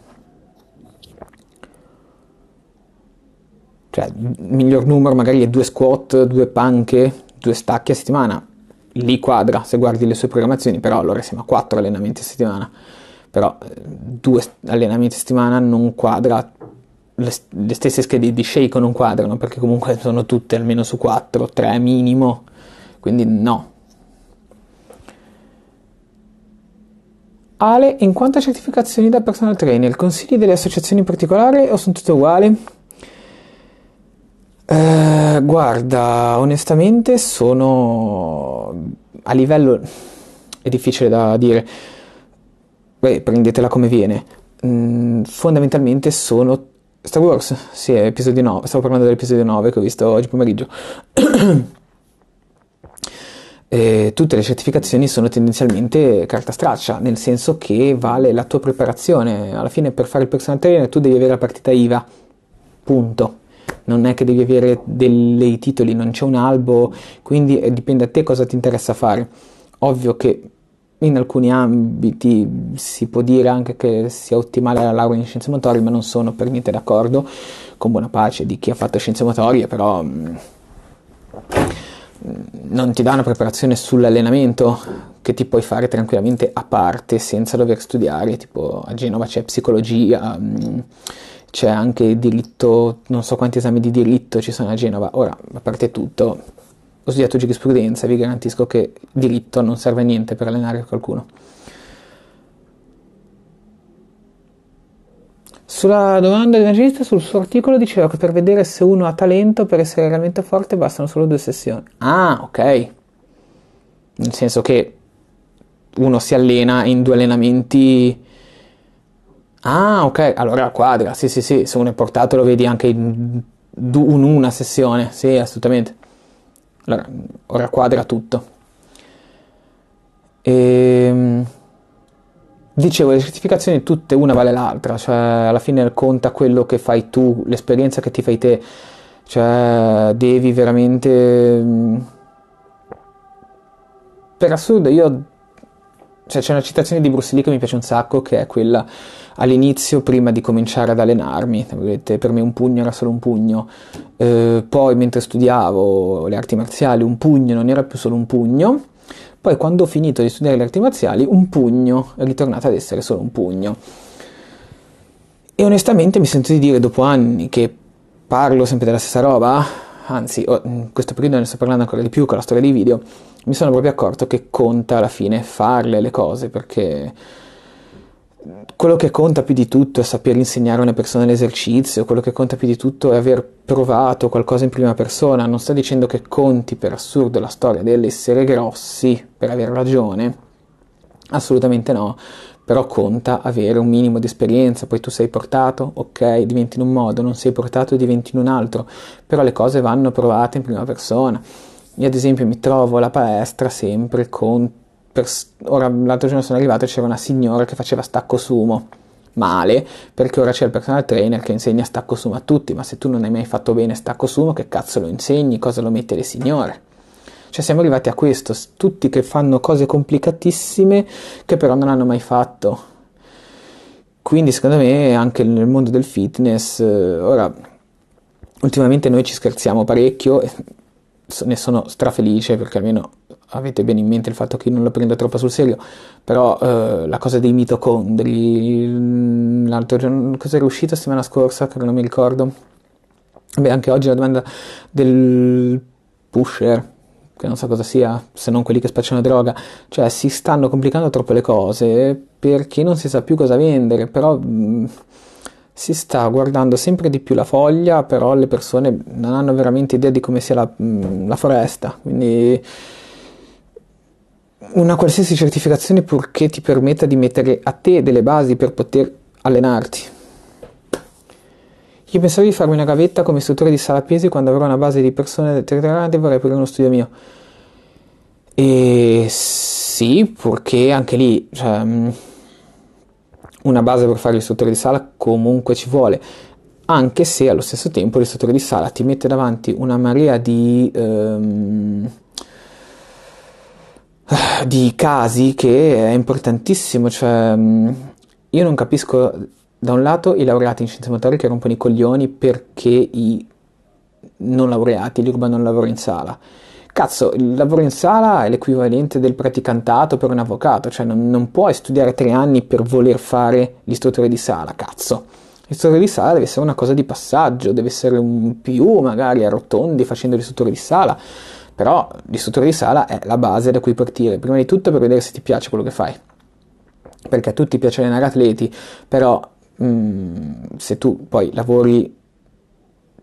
Cioè, il miglior numero magari è due squat, due panche, due stacchi a settimana. Lì quadra, se guardi le sue programmazioni, però allora siamo a quattro allenamenti a settimana. Però eh, due allenamenti a settimana non quadra, le, le stesse schede di Shake non quadrano, perché comunque sono tutte almeno su quattro, tre minimo, quindi no, Ale, in quanto a certificazioni da personal trainer, consigli delle associazioni in particolare o sono tutte uguali? Eh, guarda, onestamente sono a livello... è difficile da dire, beh, prendetela come viene. Mm, fondamentalmente sono Star Wars, sì, episodio 9, stavo parlando dell'episodio 9 che ho visto oggi pomeriggio. Eh, tutte le certificazioni sono tendenzialmente carta straccia, nel senso che vale la tua preparazione. Alla fine per fare il personal trainer tu devi avere la partita IVA, punto non è che devi avere dei titoli, non c'è un albo, quindi eh, dipende da te cosa ti interessa fare. Ovvio che in alcuni ambiti si può dire anche che sia ottimale la laurea in scienze motorie, ma non sono per niente d'accordo con buona pace di chi ha fatto scienze motorie, però mm, non ti dà una preparazione sull'allenamento che ti puoi fare tranquillamente a parte senza dover studiare, tipo a Genova c'è psicologia, mh, mm, c'è anche diritto, non so quanti esami di diritto ci sono a Genova. Ora, a parte tutto, ho studiato giurisprudenza e vi garantisco che diritto non serve a niente per allenare qualcuno. Sulla domanda dell'evangelista, sul suo articolo diceva che per vedere se uno ha talento, per essere realmente forte, bastano solo due sessioni. Ah, ok. Nel senso che uno si allena in due allenamenti Ah, ok, allora quadra, sì, sì, sì, se uno è portato lo vedi anche in, una sessione, sì, assolutamente. Allora, ora quadra tutto. E, ehm, dicevo, le certificazioni tutte una vale l'altra, cioè alla fine conta quello che fai tu, l'esperienza che ti fai te, cioè devi veramente... Mm, per assurdo, io cioè, c'è una citazione di Bruce Lee che mi piace un sacco, che è quella all'inizio, prima di cominciare ad allenarmi, per me un pugno era solo un pugno, eh, poi mentre studiavo le arti marziali un pugno non era più solo un pugno, poi quando ho finito di studiare le arti marziali un pugno è ritornato ad essere solo un pugno. E onestamente mi sento di dire dopo anni che parlo sempre della stessa roba, anzi oh, in questo periodo ne sto parlando ancora di più con la storia dei video, mi sono proprio accorto che conta alla fine farle le cose perché quello che conta più di tutto è saper insegnare a una persona l'esercizio, quello che conta più di tutto è aver provato qualcosa in prima persona, non sto dicendo che conti per assurdo la storia dell'essere grossi per aver ragione, assolutamente no, però conta avere un minimo di esperienza, poi tu sei portato, ok, diventi in un modo, non sei portato, diventi in un altro, però le cose vanno provate in prima persona. Io ad esempio mi trovo alla palestra sempre con... Pers- ora l'altro giorno sono arrivato e c'era una signora che faceva stacco sumo, male, perché ora c'è il personal trainer che insegna stacco sumo a tutti, ma se tu non hai mai fatto bene stacco sumo, che cazzo lo insegni, cosa lo mette le signore? Cioè siamo arrivati a questo, tutti che fanno cose complicatissime che però non hanno mai fatto. Quindi secondo me anche nel mondo del fitness, eh, ora ultimamente noi ci scherziamo parecchio, e ne sono strafelice perché almeno avete bene in mente il fatto che io non lo prendo troppo sul serio, però eh, la cosa dei mitocondri, mm, l'altro giorno, cosa era la settimana scorsa che non mi ricordo, beh anche oggi la domanda del pusher, che non so cosa sia, se non quelli che spacciano droga, cioè si stanno complicando troppe le cose perché non si sa più cosa vendere, però mh, mm, si sta guardando sempre di più la foglia, però le persone non hanno veramente idea di come sia la, mh, mm, la foresta, quindi una qualsiasi certificazione purché ti permetta di mettere a te delle basi per poter allenarti. Io pensavo di farmi una gavetta come istruttore di sala pesi quando avrò una base di persone determinate e vorrei aprire uno studio mio. E sì, perché anche lì cioè, mm, una base per fare l'istruttore di sala comunque ci vuole, anche se allo stesso tempo l'istruttore di sala ti mette davanti una marea di, um, di casi che è importantissimo. Cioè, mm, io non capisco da un lato i laureati in scienze motorie che rompono i coglioni perché i non laureati, rubano il lavoro in sala. Cazzo, il lavoro in sala è l'equivalente del praticantato per un avvocato, cioè non, non puoi studiare tre anni per voler fare l'istruttore di sala, cazzo. L'istruttore di sala deve essere una cosa di passaggio, deve essere un più magari arrotondi facendo l'istruttore di sala, però l'istruttore di sala è la base da cui partire, prima di tutto per vedere se ti piace quello che fai. Perché a tutti piace allenare atleti, però Mm, se tu poi lavori,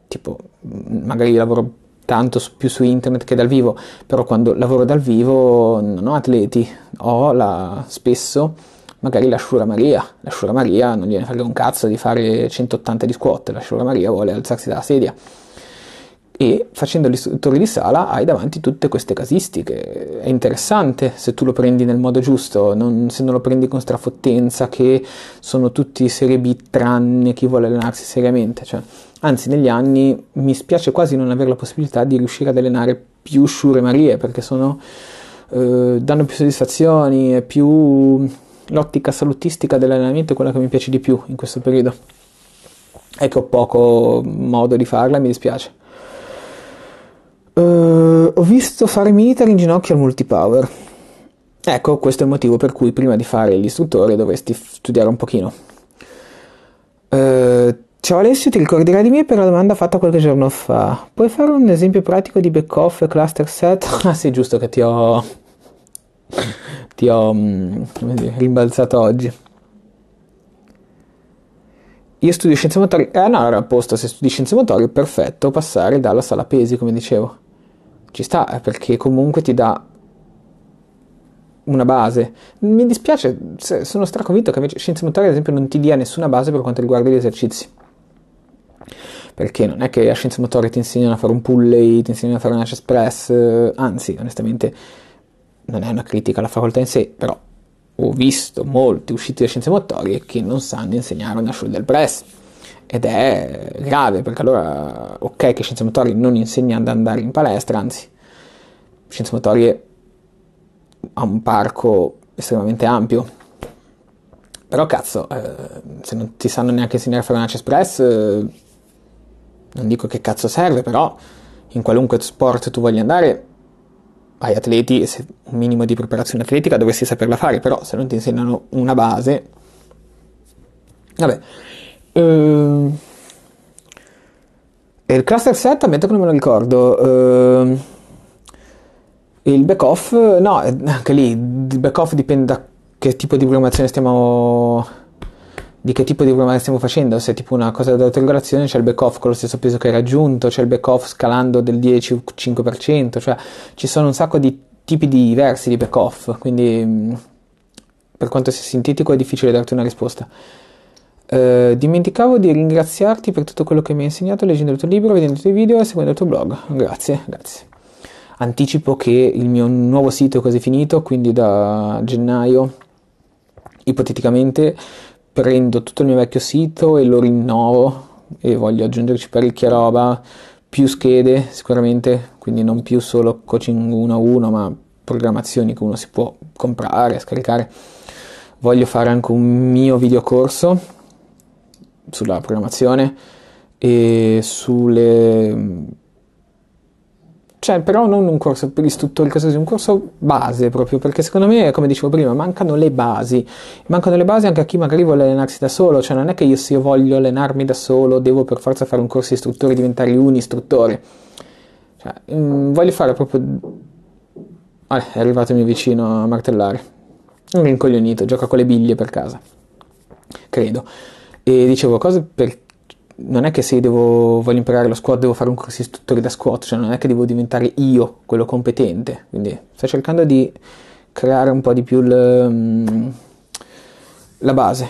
tipo, mm, magari lavoro tanto più su internet che dal vivo, però quando lavoro dal vivo non ho atleti, ho la, spesso magari la Shura Maria, la Maria non gliene frega un cazzo di fare 180 di squat, la Maria vuole alzarsi dalla sedia e facendo l'istruttore di sala hai davanti tutte queste casistiche. È interessante se tu lo prendi nel modo giusto, non, se non lo prendi con strafottenza che sono tutti serie B tranne chi vuole allenarsi seriamente. Cioè, anzi, negli anni mi spiace quasi non avere la possibilità di riuscire ad allenare più sciure Marie perché sono, eh, danno più soddisfazioni, è più l'ottica salutistica dell'allenamento è quella che mi piace di più in questo periodo. È che ho ecco, poco modo di farla e mi dispiace. Uh, ho visto fare militare in ginocchio al multipower. Ecco, questo è il motivo per cui prima di fare l'istruttore dovresti studiare un pochino. Uh, ciao Alessio, ti ricorderai di me per la domanda fatta qualche giorno fa. Puoi fare un esempio pratico di back-off e cluster set? Ah sì, giusto che ti ho... ti ho mm, dire, rimbalzato oggi. Io studio scienze motorie. Ah, eh, no, era a posto. Se studi scienze motorie, perfetto, passare dalla sala pesi, come dicevo ci sta eh, perché comunque ti dà una base. Mi dispiace, sono straconvinto che invece Scienze Motorie, ad esempio, non ti dia nessuna base per quanto riguarda gli esercizi. Perché non è che a Scienze Motorie ti insegnano a fare un pulley, ti insegnano a fare una chest press, eh, anzi, onestamente, non è una critica alla facoltà in sé, però ho visto molti usciti da Scienze Motorie che non sanno insegnare una shoulder press ed è grave perché allora ok che scienze motorie non insegna ad andare in palestra, anzi scienze motorie ha un parco estremamente ampio. Però cazzo, eh, se non ti sanno neanche insegnare a fare un Express, eh, non dico che cazzo serve, però in qualunque sport tu voglia andare, hai atleti, e se un minimo di preparazione atletica dovresti saperla fare, però se non ti insegnano una base... Vabbè, Uh, il cluster set ammetto che non me lo ricordo. Uh, il back off, no, eh, anche lì il back off dipende da che tipo di programmazione stiamo di che tipo di programmazione stiamo facendo, se è tipo una cosa da autoregolazione c'è il back off con lo stesso peso che hai raggiunto, c'è il back off scalando del 10-5%, cioè ci sono un sacco di tipi diversi di back off, quindi mm, per quanto sia sintetico è difficile darti una risposta. Uh, dimenticavo di ringraziarti per tutto quello che mi hai insegnato leggendo il tuo libro, vedendo i tuoi video e seguendo il tuo blog. Grazie, grazie. Anticipo che il mio nuovo sito è quasi finito, quindi da gennaio ipoteticamente prendo tutto il mio vecchio sito e lo rinnovo e voglio aggiungerci parecchia roba, più schede sicuramente, quindi non più solo coaching 1 a 1, ma programmazioni che uno si può comprare, scaricare. Voglio fare anche un mio videocorso sulla programmazione e sulle... Cioè, però non un corso per istruttori, così, un corso base proprio, perché secondo me, come dicevo prima, mancano le basi. Mancano le basi anche a chi magari vuole allenarsi da solo, cioè non è che io se io voglio allenarmi da solo devo per forza fare un corso istruttore e diventare un istruttore. Cioè, mh, mm, voglio fare proprio... Ah, è arrivato il mio vicino a martellare. Un rincoglionito, gioca con le biglie per casa. Credo. E dicevo, cose per... Non è che se devo, voglio imparare lo squat devo fare un corso istruttore da squat, cioè non è che devo diventare io quello competente. Quindi sto cercando di creare un po' di più l, mm, la base.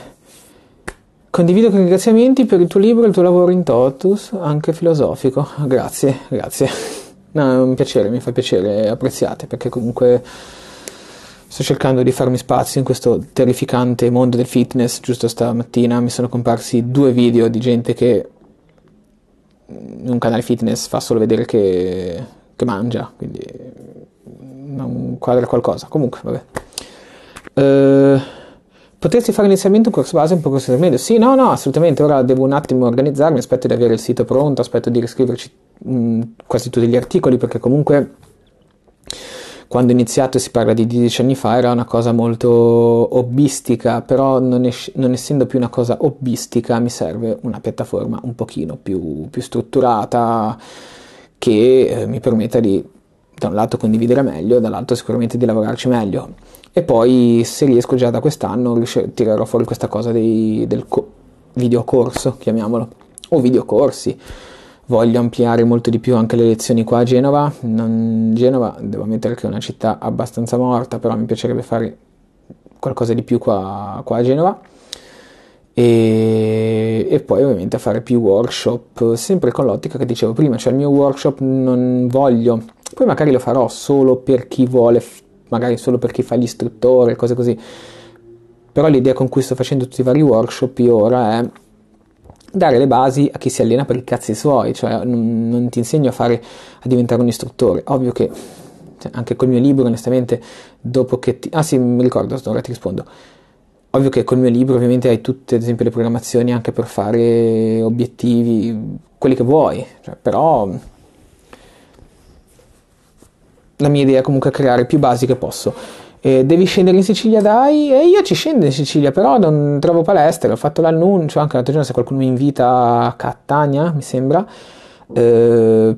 Condivido con ringraziamenti per il tuo libro e il tuo lavoro in totus, anche filosofico. Grazie, grazie. No, è un piacere, mi fa piacere, apprezzate, perché comunque Sto cercando di farmi spazio in questo terrificante mondo del fitness. Giusto stamattina mi sono comparsi due video di gente che in mm, un canale fitness fa solo vedere che, che mangia, quindi non mm, quadra qualcosa. Comunque, vabbè. Eh, potresti fare inizialmente un corso base, un po' corso intermedio? Sì, no, no, assolutamente. Ora devo un attimo organizzarmi, aspetto di avere il sito pronto, aspetto di riscriverci mh, mm, quasi tutti gli articoli perché comunque quando ho iniziato, si parla di 10 anni fa, era una cosa molto hobbistica, però non, es- non essendo più una cosa hobbistica mi serve una piattaforma un pochino più, più strutturata che eh, mi permetta di da un lato condividere meglio, dall'altro sicuramente di lavorarci meglio. E poi se riesco già da quest'anno riuscir- tirerò fuori questa cosa dei, del co- videocorso, chiamiamolo, o videocorsi voglio ampliare molto di più anche le lezioni qua a Genova. Non, Genova devo ammettere che è una città abbastanza morta, però mi piacerebbe fare qualcosa di più qua, qua a Genova. E, e, poi ovviamente fare più workshop, sempre con l'ottica che dicevo prima, cioè il mio workshop non voglio, poi magari lo farò solo per chi vuole, magari solo per chi fa l'istruttore, cose così. Però l'idea con cui sto facendo tutti i vari workshop io ora è dare le basi a chi si allena per i cazzi suoi, cioè non, non ti insegno a, fare, a diventare un istruttore, ovvio che cioè, anche col mio libro onestamente dopo che ti... ah sì mi ricordo, ora ti rispondo. Ovvio che col mio libro ovviamente hai tutte ad esempio le programmazioni anche per fare obiettivi, quelli che vuoi, cioè, però la mia idea è comunque creare più basi che posso. Eh, devi scendere in Sicilia, dai. E io ci scendo in Sicilia, però non trovo palestre. Ho fatto l'annuncio anche l'altro giorno se qualcuno mi invita a Catania, mi sembra. Eh,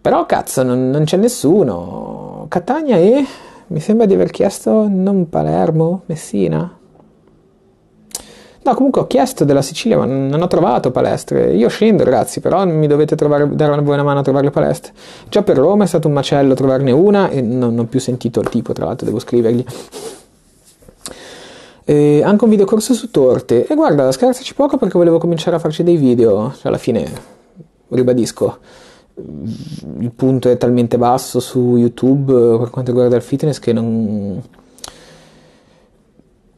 però cazzo, non, non, c'è nessuno. Catania e mi sembra di aver chiesto non Palermo, Messina. No, comunque ho chiesto della Sicilia, ma non ho trovato palestre. Io scendo, ragazzi, però mi dovete trovare, dare voi una mano a trovare le palestre. Già per Roma è stato un macello trovarne una e non, ho più sentito il tipo, tra l'altro, devo scrivergli. E anche un videocorso su torte. E guarda, scherzaci poco perché volevo cominciare a farci dei video. Cioè, alla fine, ribadisco, il punto è talmente basso su YouTube eh, per quanto riguarda il fitness che non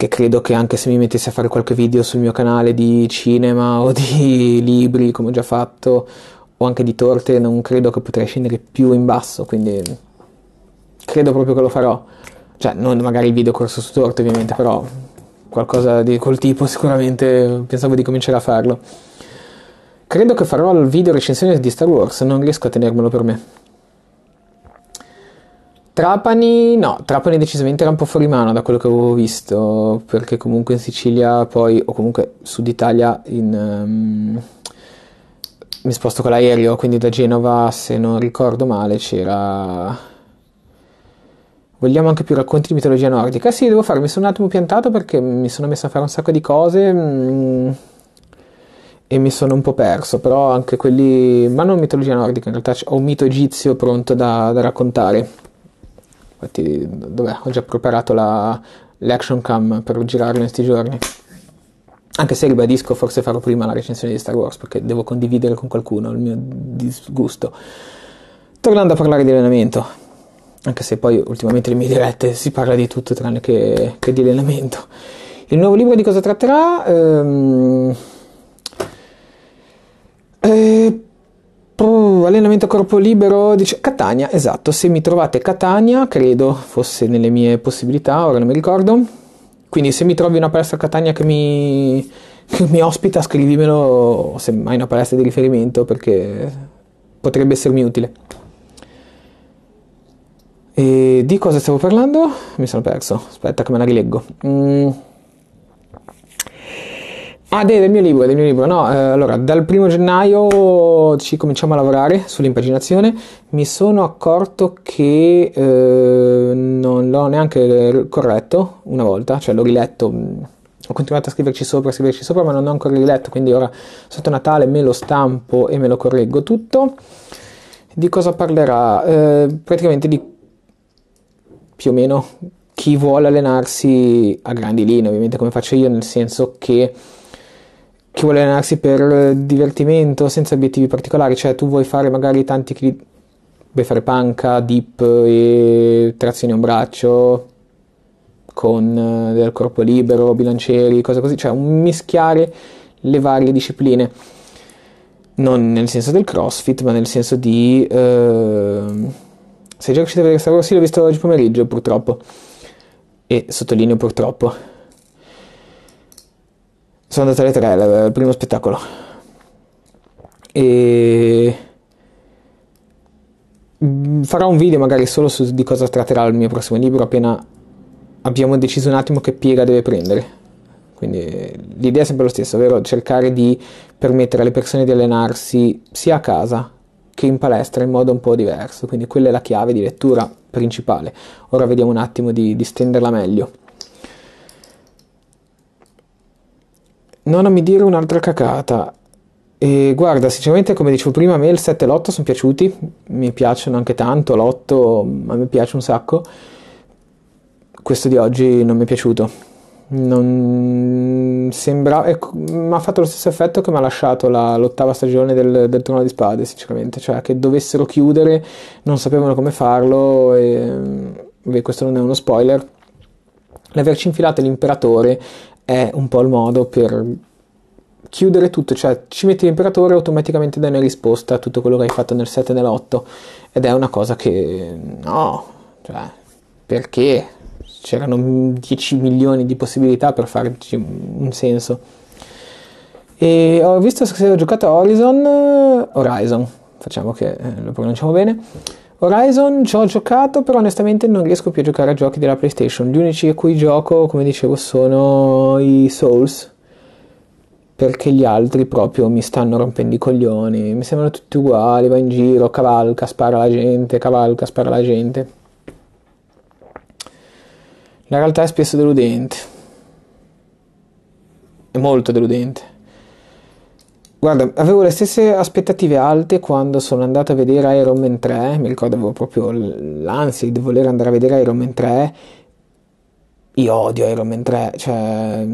che credo che anche se mi mettessi a fare qualche video sul mio canale di cinema o di libri, come ho già fatto, o anche di torte, non credo che potrei scendere più in basso, quindi credo proprio che lo farò. Cioè, non magari il video corso su torte, ovviamente, però qualcosa di quel tipo sicuramente pensavo di cominciare a farlo. Credo che farò il video recensione di Star Wars, non riesco a tenermelo per me. Trapani, no, Trapani decisamente era un po' fuori mano da quello che avevo visto, perché comunque in Sicilia poi, o comunque Sud Italia, in, um, mi sposto con l'aereo, quindi da Genova, se non ricordo male, c'era... Vogliamo anche più racconti di mitologia nordica? Sì, devo fare, mi sono un attimo piantato perché mi sono messo a fare un sacco di cose mm, e mi sono un po' perso, però anche quelli... ma non mitologia nordica, in realtà ho un mito egizio pronto da, da raccontare. Infatti, dov'è? Ho già preparato la, l'action cam per girarlo in questi giorni. Anche se ribadisco, forse farò prima la recensione di Star Wars perché devo condividere con qualcuno il mio disgusto. Tornando a parlare di allenamento, anche se poi ultimamente le mie dirette si parla di tutto tranne che, che di allenamento. Il nuovo libro di cosa tratterà? Ehm, eh, Puh, allenamento corpo libero, dice Catania, esatto, se mi trovate Catania, credo fosse nelle mie possibilità, ora non mi ricordo. Quindi se mi trovi una palestra a Catania che mi, che mi ospita, scrivimelo se hai una palestra di riferimento perché potrebbe essermi utile. E di cosa stavo parlando? Mi sono perso, aspetta che me la rileggo. Mm. Ah, del mio libro, del mio libro. No, eh, allora, dal primo gennaio ci cominciamo a lavorare sull'impaginazione. Mi sono accorto che eh, non l'ho neanche eh, corretto una volta, cioè l'ho riletto, mm, ho continuato a scriverci sopra, a scriverci sopra, ma non ho ancora riletto, quindi ora sotto Natale me lo stampo e me lo correggo tutto. Di cosa parlerà? Eh, praticamente di più o meno chi vuole allenarsi a grandi linee, ovviamente come faccio io, nel senso che chi vuole allenarsi per eh, divertimento senza obiettivi particolari, cioè tu vuoi fare magari tanti kg, vuoi fare panca, dip e trazioni a un braccio con eh, del corpo libero, bilancieri, cose così, cioè un mischiare le varie discipline. Non nel senso del crossfit, ma nel senso di... Eh, sei già riuscito a vedere Star Wars? Sì, l'ho visto oggi pomeriggio, purtroppo. E sottolineo purtroppo sono andato alle tre al primo spettacolo e farò un video magari solo su di cosa tratterà il mio prossimo libro appena abbiamo deciso un attimo che piega deve prendere quindi l'idea è sempre lo stesso, ovvero cercare di permettere alle persone di allenarsi sia a casa che in palestra in modo un po' diverso, quindi quella è la chiave di lettura principale. Ora vediamo un attimo di, di stenderla meglio. Nonna mi dire un'altra cacata. E guarda, sinceramente, come dicevo prima, a me il 7 e l'8 sono piaciuti, mi piacciono anche tanto, l'8 a me piace un sacco. Questo di oggi non mi è piaciuto. Non sembra. Ecco, mi ha fatto lo stesso effetto che mi ha lasciato la, l'ottava stagione del, del Trono di Spade, sinceramente. Cioè, che dovessero chiudere, non sapevano come farlo. E, beh, questo non è uno spoiler. L'averci infilato l'imperatore è un po' il modo per chiudere tutto, cioè ci metti l'imperatore e automaticamente dai una risposta a tutto quello che hai fatto nel 7 e nell'8 ed è una cosa che no, cioè perché c'erano 10 milioni di possibilità per farci un senso. E ho visto se ho giocato a Horizon, eh, Horizon, facciamo che eh, lo pronunciamo bene Horizon ci ho giocato, però onestamente non riesco più a giocare a giochi della PlayStation. Gli unici a cui gioco, come dicevo, sono i Souls. Perché gli altri proprio mi stanno rompendo i coglioni. Mi sembrano tutti uguali, va in giro, cavalca, spara la gente, cavalca, spara la gente. La realtà è spesso deludente. È molto deludente. Guarda, avevo le stesse aspettative alte quando sono andato a vedere Iron Man 3, mi ricordo avevo proprio l'ansia di voler andare a vedere Iron Man 3. Io odio Iron Man 3, cioè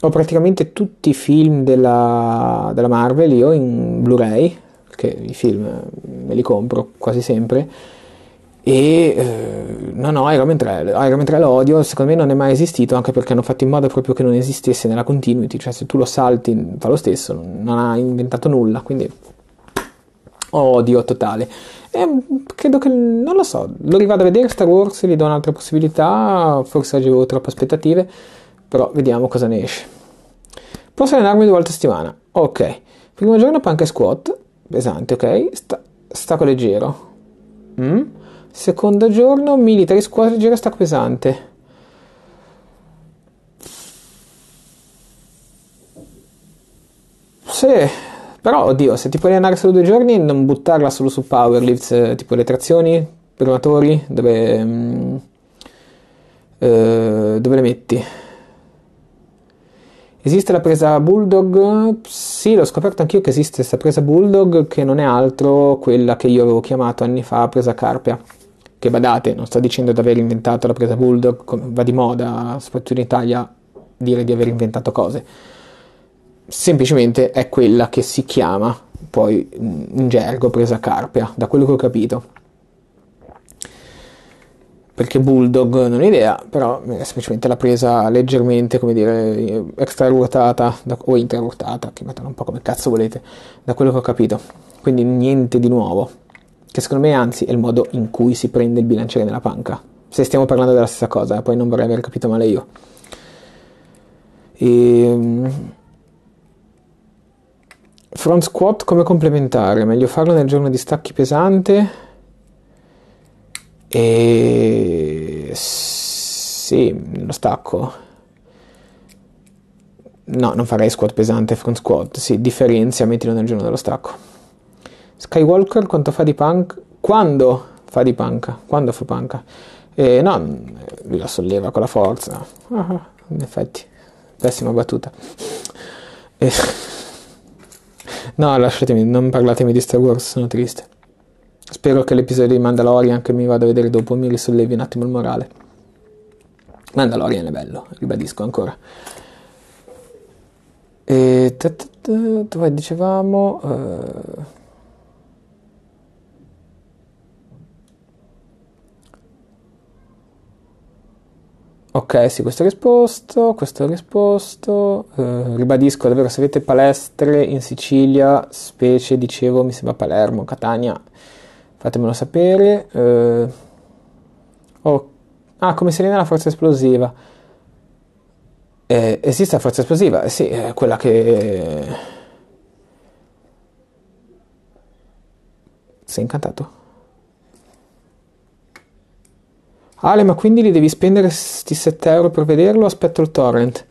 ho praticamente tutti i film della, della Marvel io in Blu-ray, perché i film me li compro quasi sempre e eh, no no Iron Man 3 Iron Man 3 lo odio secondo me non è mai esistito anche perché hanno fatto in modo proprio che non esistesse nella continuity cioè se tu lo salti fa lo stesso non ha inventato nulla quindi odio totale e mm, credo che non lo so lo rivado a vedere Star Wars gli do un'altra possibilità forse oggi avevo troppe aspettative però vediamo cosa ne esce posso allenarmi due volte a settimana ok primo giorno panca squat pesante ok Sta- stacco leggero mm? Secondo giorno, militari squadra leggera sta pesante. Sì, però oddio, se ti puoi allenare solo due giorni, non buttarla solo su powerlifts, eh, tipo le trazioni, pronatori, dove, mh, mm, eh, dove le metti? Esiste la presa Bulldog? Sì, l'ho scoperto anch'io che esiste questa presa Bulldog che non è altro quella che io avevo chiamato anni fa presa Carpia che badate, non sto dicendo di aver inventato la presa bulldog, come va di moda, soprattutto in Italia, dire di aver inventato cose. Semplicemente è quella che si chiama poi mm, in gergo presa carpea, da quello che ho capito. Perché bulldog non ho idea, però è eh, semplicemente la presa leggermente, come dire, eh, extraruotata da, o intraruotata, chiamatela un po' come cazzo volete, da quello che ho capito. Quindi niente di nuovo che secondo me anzi è il modo in cui si prende il bilanciere nella panca. Se stiamo parlando della stessa cosa, eh, poi non vorrei aver capito male io. E... Ehm, front squat come complementare, meglio farlo nel giorno di stacchi pesante. E... Sì, lo stacco. No, non farei squat pesante, front squat. Sì, differenzia, mettilo nel giorno dello stacco. Skywalker quanto fa di punk? Quando fa di punk? Quando fa punk? Eh, no, lui la solleva con la forza. Ah, in effetti, pessima battuta. Eh, no, lasciatemi, non parlatemi di Star Wars, sono triste. Spero che l'episodio di Mandalorian che mi vado a vedere dopo mi risollevi un attimo il morale. Mandalorian è bello, ribadisco ancora. E dove dicevamo... Uh... Ok, sì, questo è risposto, questo è risposto. Eh, ribadisco, davvero, se avete palestre in Sicilia, specie, dicevo, mi sembra Palermo, Catania, fatemelo sapere. Eh, oh, ah, come si allena la forza esplosiva? Eh, esiste la forza esplosiva? Eh, sì, è quella che... Sei incantato? Ale, ma quindi li devi spendere questi 7 euro per vederlo? Aspetto il torrent.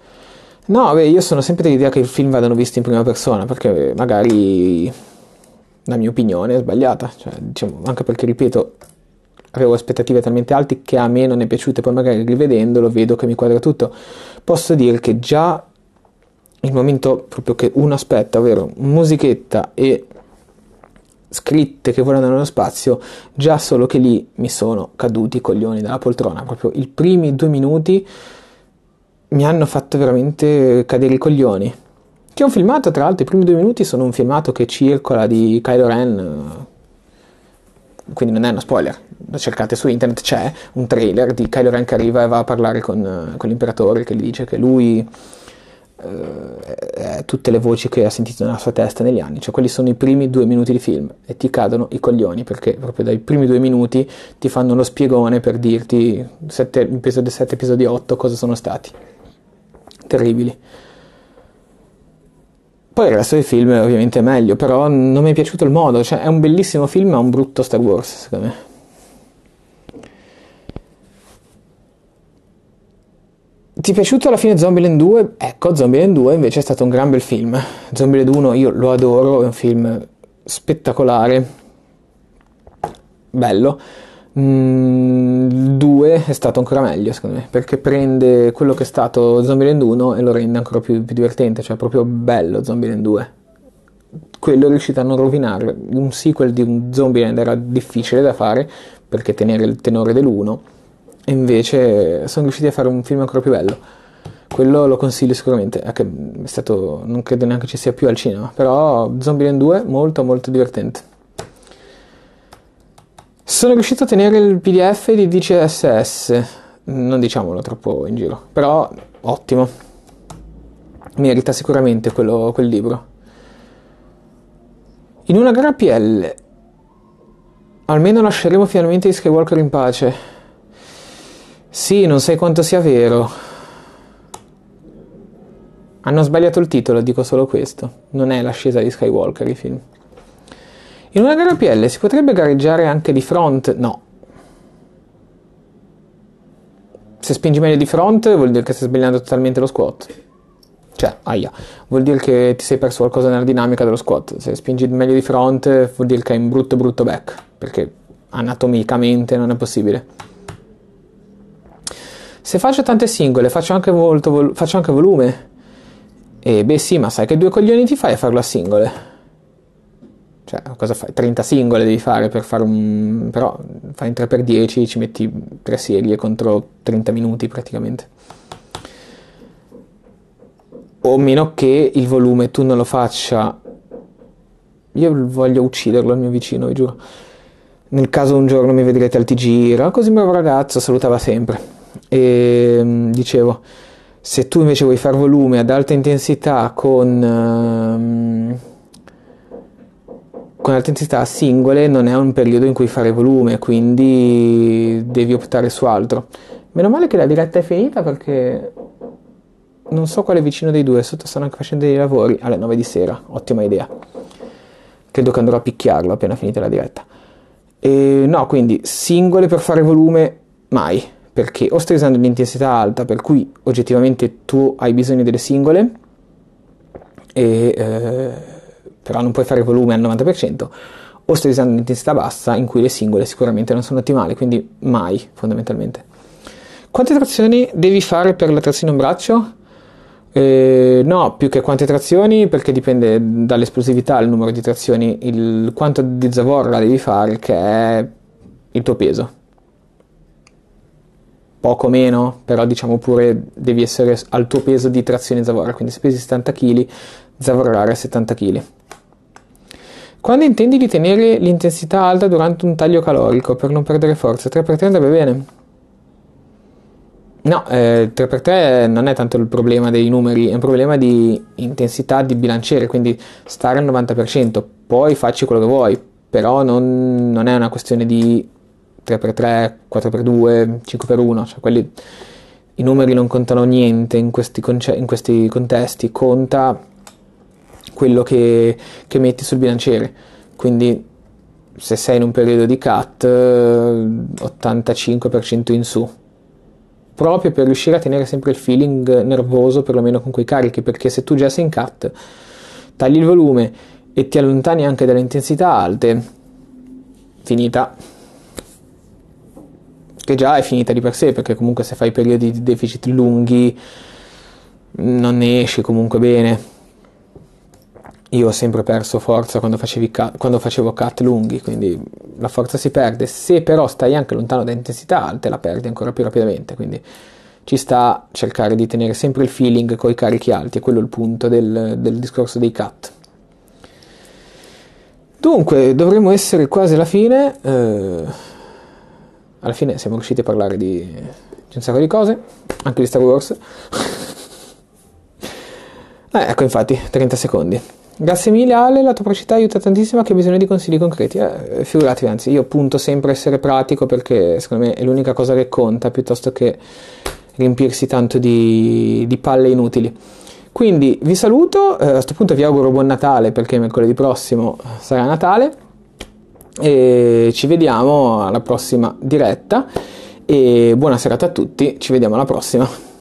No, beh, io sono sempre dell'idea che i film vadano visti in prima persona, perché magari la mia opinione è sbagliata, cioè, diciamo, anche perché, ripeto, avevo aspettative talmente alte che a me non è piaciuto, poi magari rivedendolo vedo che mi quadra tutto. Posso dire che già il momento proprio che uno aspetta, ovvero musichetta e scritte che volano nello spazio, già solo che lì mi sono caduti i coglioni dalla poltrona, proprio i primi due minuti mi hanno fatto veramente cadere i coglioni. Che è un filmato, tra l'altro, i primi due minuti sono un filmato che circola di Kylo Ren, eh, quindi non è uno spoiler, lo cercate su internet, c'è un trailer di Kylo Ren che arriva e va a parlare con, eh, con l'imperatore che gli dice che lui eh, eh, tutte le voci che ha sentito nella sua testa negli anni, cioè quelli sono i primi due minuti di film e ti cadono i coglioni perché proprio dai primi due minuti ti fanno lo spiegone per dirti sette, episodio 7, episodio 8 cosa sono stati. Terribili. Poi il resto del film è ovviamente meglio, però non mi è piaciuto il modo, cioè è un bellissimo film ma un brutto Star Wars secondo me. Ti è piaciuto alla fine Zombieland 2? Ecco, Zombieland 2 invece è stato un gran bel film. Zombieland 1 io lo adoro, è un film spettacolare, bello. Mm, 2 è stato ancora meglio secondo me perché prende quello che è stato Zombieland 1 e lo rende ancora più, più divertente, cioè proprio bello Zombieland 2. Quello è riuscito a non rovinarlo. Un sequel di un Zombieland era difficile da fare perché tenere il tenore dell'1 invece sono riusciti a fare un film ancora più bello. Quello lo consiglio sicuramente, anche, è stato, non credo neanche ci sia più al cinema, però Zombieland 2 molto molto divertente. Sono riuscito a tenere il PDF di DCSS, non diciamolo troppo in giro, però ottimo, merita sicuramente quello, quel libro. In una gara PL, almeno lasceremo finalmente gli Skywalker in pace. Sì, non sai quanto sia vero. Hanno sbagliato il titolo, dico solo questo. Non è l'ascesa di Skywalker il film. In una gara PL si potrebbe gareggiare anche di front? No. Se spingi meglio di front vuol dire che stai sbagliando totalmente lo squat. Cioè, aia, vuol dire che ti sei perso qualcosa nella dinamica dello squat. Se spingi meglio di front vuol dire che hai un brutto brutto back, perché anatomicamente non è possibile se faccio tante singole faccio anche, vol- faccio anche volume. E beh sì, ma sai che due coglioni ti fai a farlo a singole? Cioè, cosa fai? 30 singole devi fare per fare un... però fai un 3x10, ci metti 3 serie contro 30 minuti praticamente. O meno che il volume tu non lo faccia... Io voglio ucciderlo il mio vicino, vi giuro. Nel caso un giorno mi vedrete al TG, era così bravo ragazzo, salutava sempre. E ehm, dicevo, se tu invece vuoi fare volume ad alta intensità con, ehm, con alta intensità singole, non è un periodo in cui fare volume, quindi devi optare su altro. Meno male che la diretta è finita perché non so quale vicino dei due, sotto stanno anche facendo dei lavori alle 9 di sera, ottima idea. Credo che andrò a picchiarlo appena finita la diretta. E no, quindi singole per fare volume, mai perché o stai usando un'intensità alta per cui oggettivamente tu hai bisogno delle singole e, eh, però non puoi fare volume al 90% o stai usando un'intensità bassa in cui le singole sicuramente non sono ottimali quindi mai fondamentalmente quante trazioni devi fare per la trazione un braccio? Eh, no, più che quante trazioni, perché dipende dall'esplosività, il numero di trazioni, il quanto di zavorra devi fare, che è il tuo peso poco meno, però diciamo pure devi essere al tuo peso di trazione zavorra, quindi se pesi 70 kg, zavorrare 70 kg. Quando intendi di tenere l'intensità alta durante un taglio calorico per non perdere forza, 3x3 andrebbe bene. No, eh, 3x3 non è tanto il problema dei numeri, è un problema di intensità di bilanciere, quindi stare al 90%, poi facci quello che vuoi, però non, non è una questione di 3x3, 4x2, 5x1, cioè quelli, i numeri non contano niente in questi, conce- in questi contesti, conta quello che, che metti sul bilanciere. Quindi se sei in un periodo di cut, 85% in su. Proprio per riuscire a tenere sempre il feeling nervoso, perlomeno con quei carichi, perché se tu già sei in cut, tagli il volume e ti allontani anche dalle intensità alte, finita che già è finita di per sé, perché comunque se fai periodi di deficit lunghi non ne esci comunque bene. Io ho sempre perso forza quando, cut, quando facevo cut lunghi, quindi la forza si perde. Se però stai anche lontano da intensità alte, la perdi ancora più rapidamente. Quindi ci sta cercare di tenere sempre il feeling con i carichi alti, è quello il punto del, del discorso dei cut. Dunque, dovremmo essere quasi alla fine. Eh alla fine siamo riusciti a parlare di, di un sacco di cose, anche di Star Wars. eh, ecco infatti, 30 secondi. Grazie mille Ale, la tua praticità aiuta tantissimo che ho bisogno di consigli concreti. Eh, figuratevi, anzi, io punto sempre a essere pratico perché secondo me è l'unica cosa che conta piuttosto che riempirsi tanto di, di palle inutili. Quindi vi saluto, eh, a questo punto vi auguro buon Natale perché mercoledì prossimo sarà Natale. E ci vediamo alla prossima diretta e buona serata a tutti, ci vediamo alla prossima.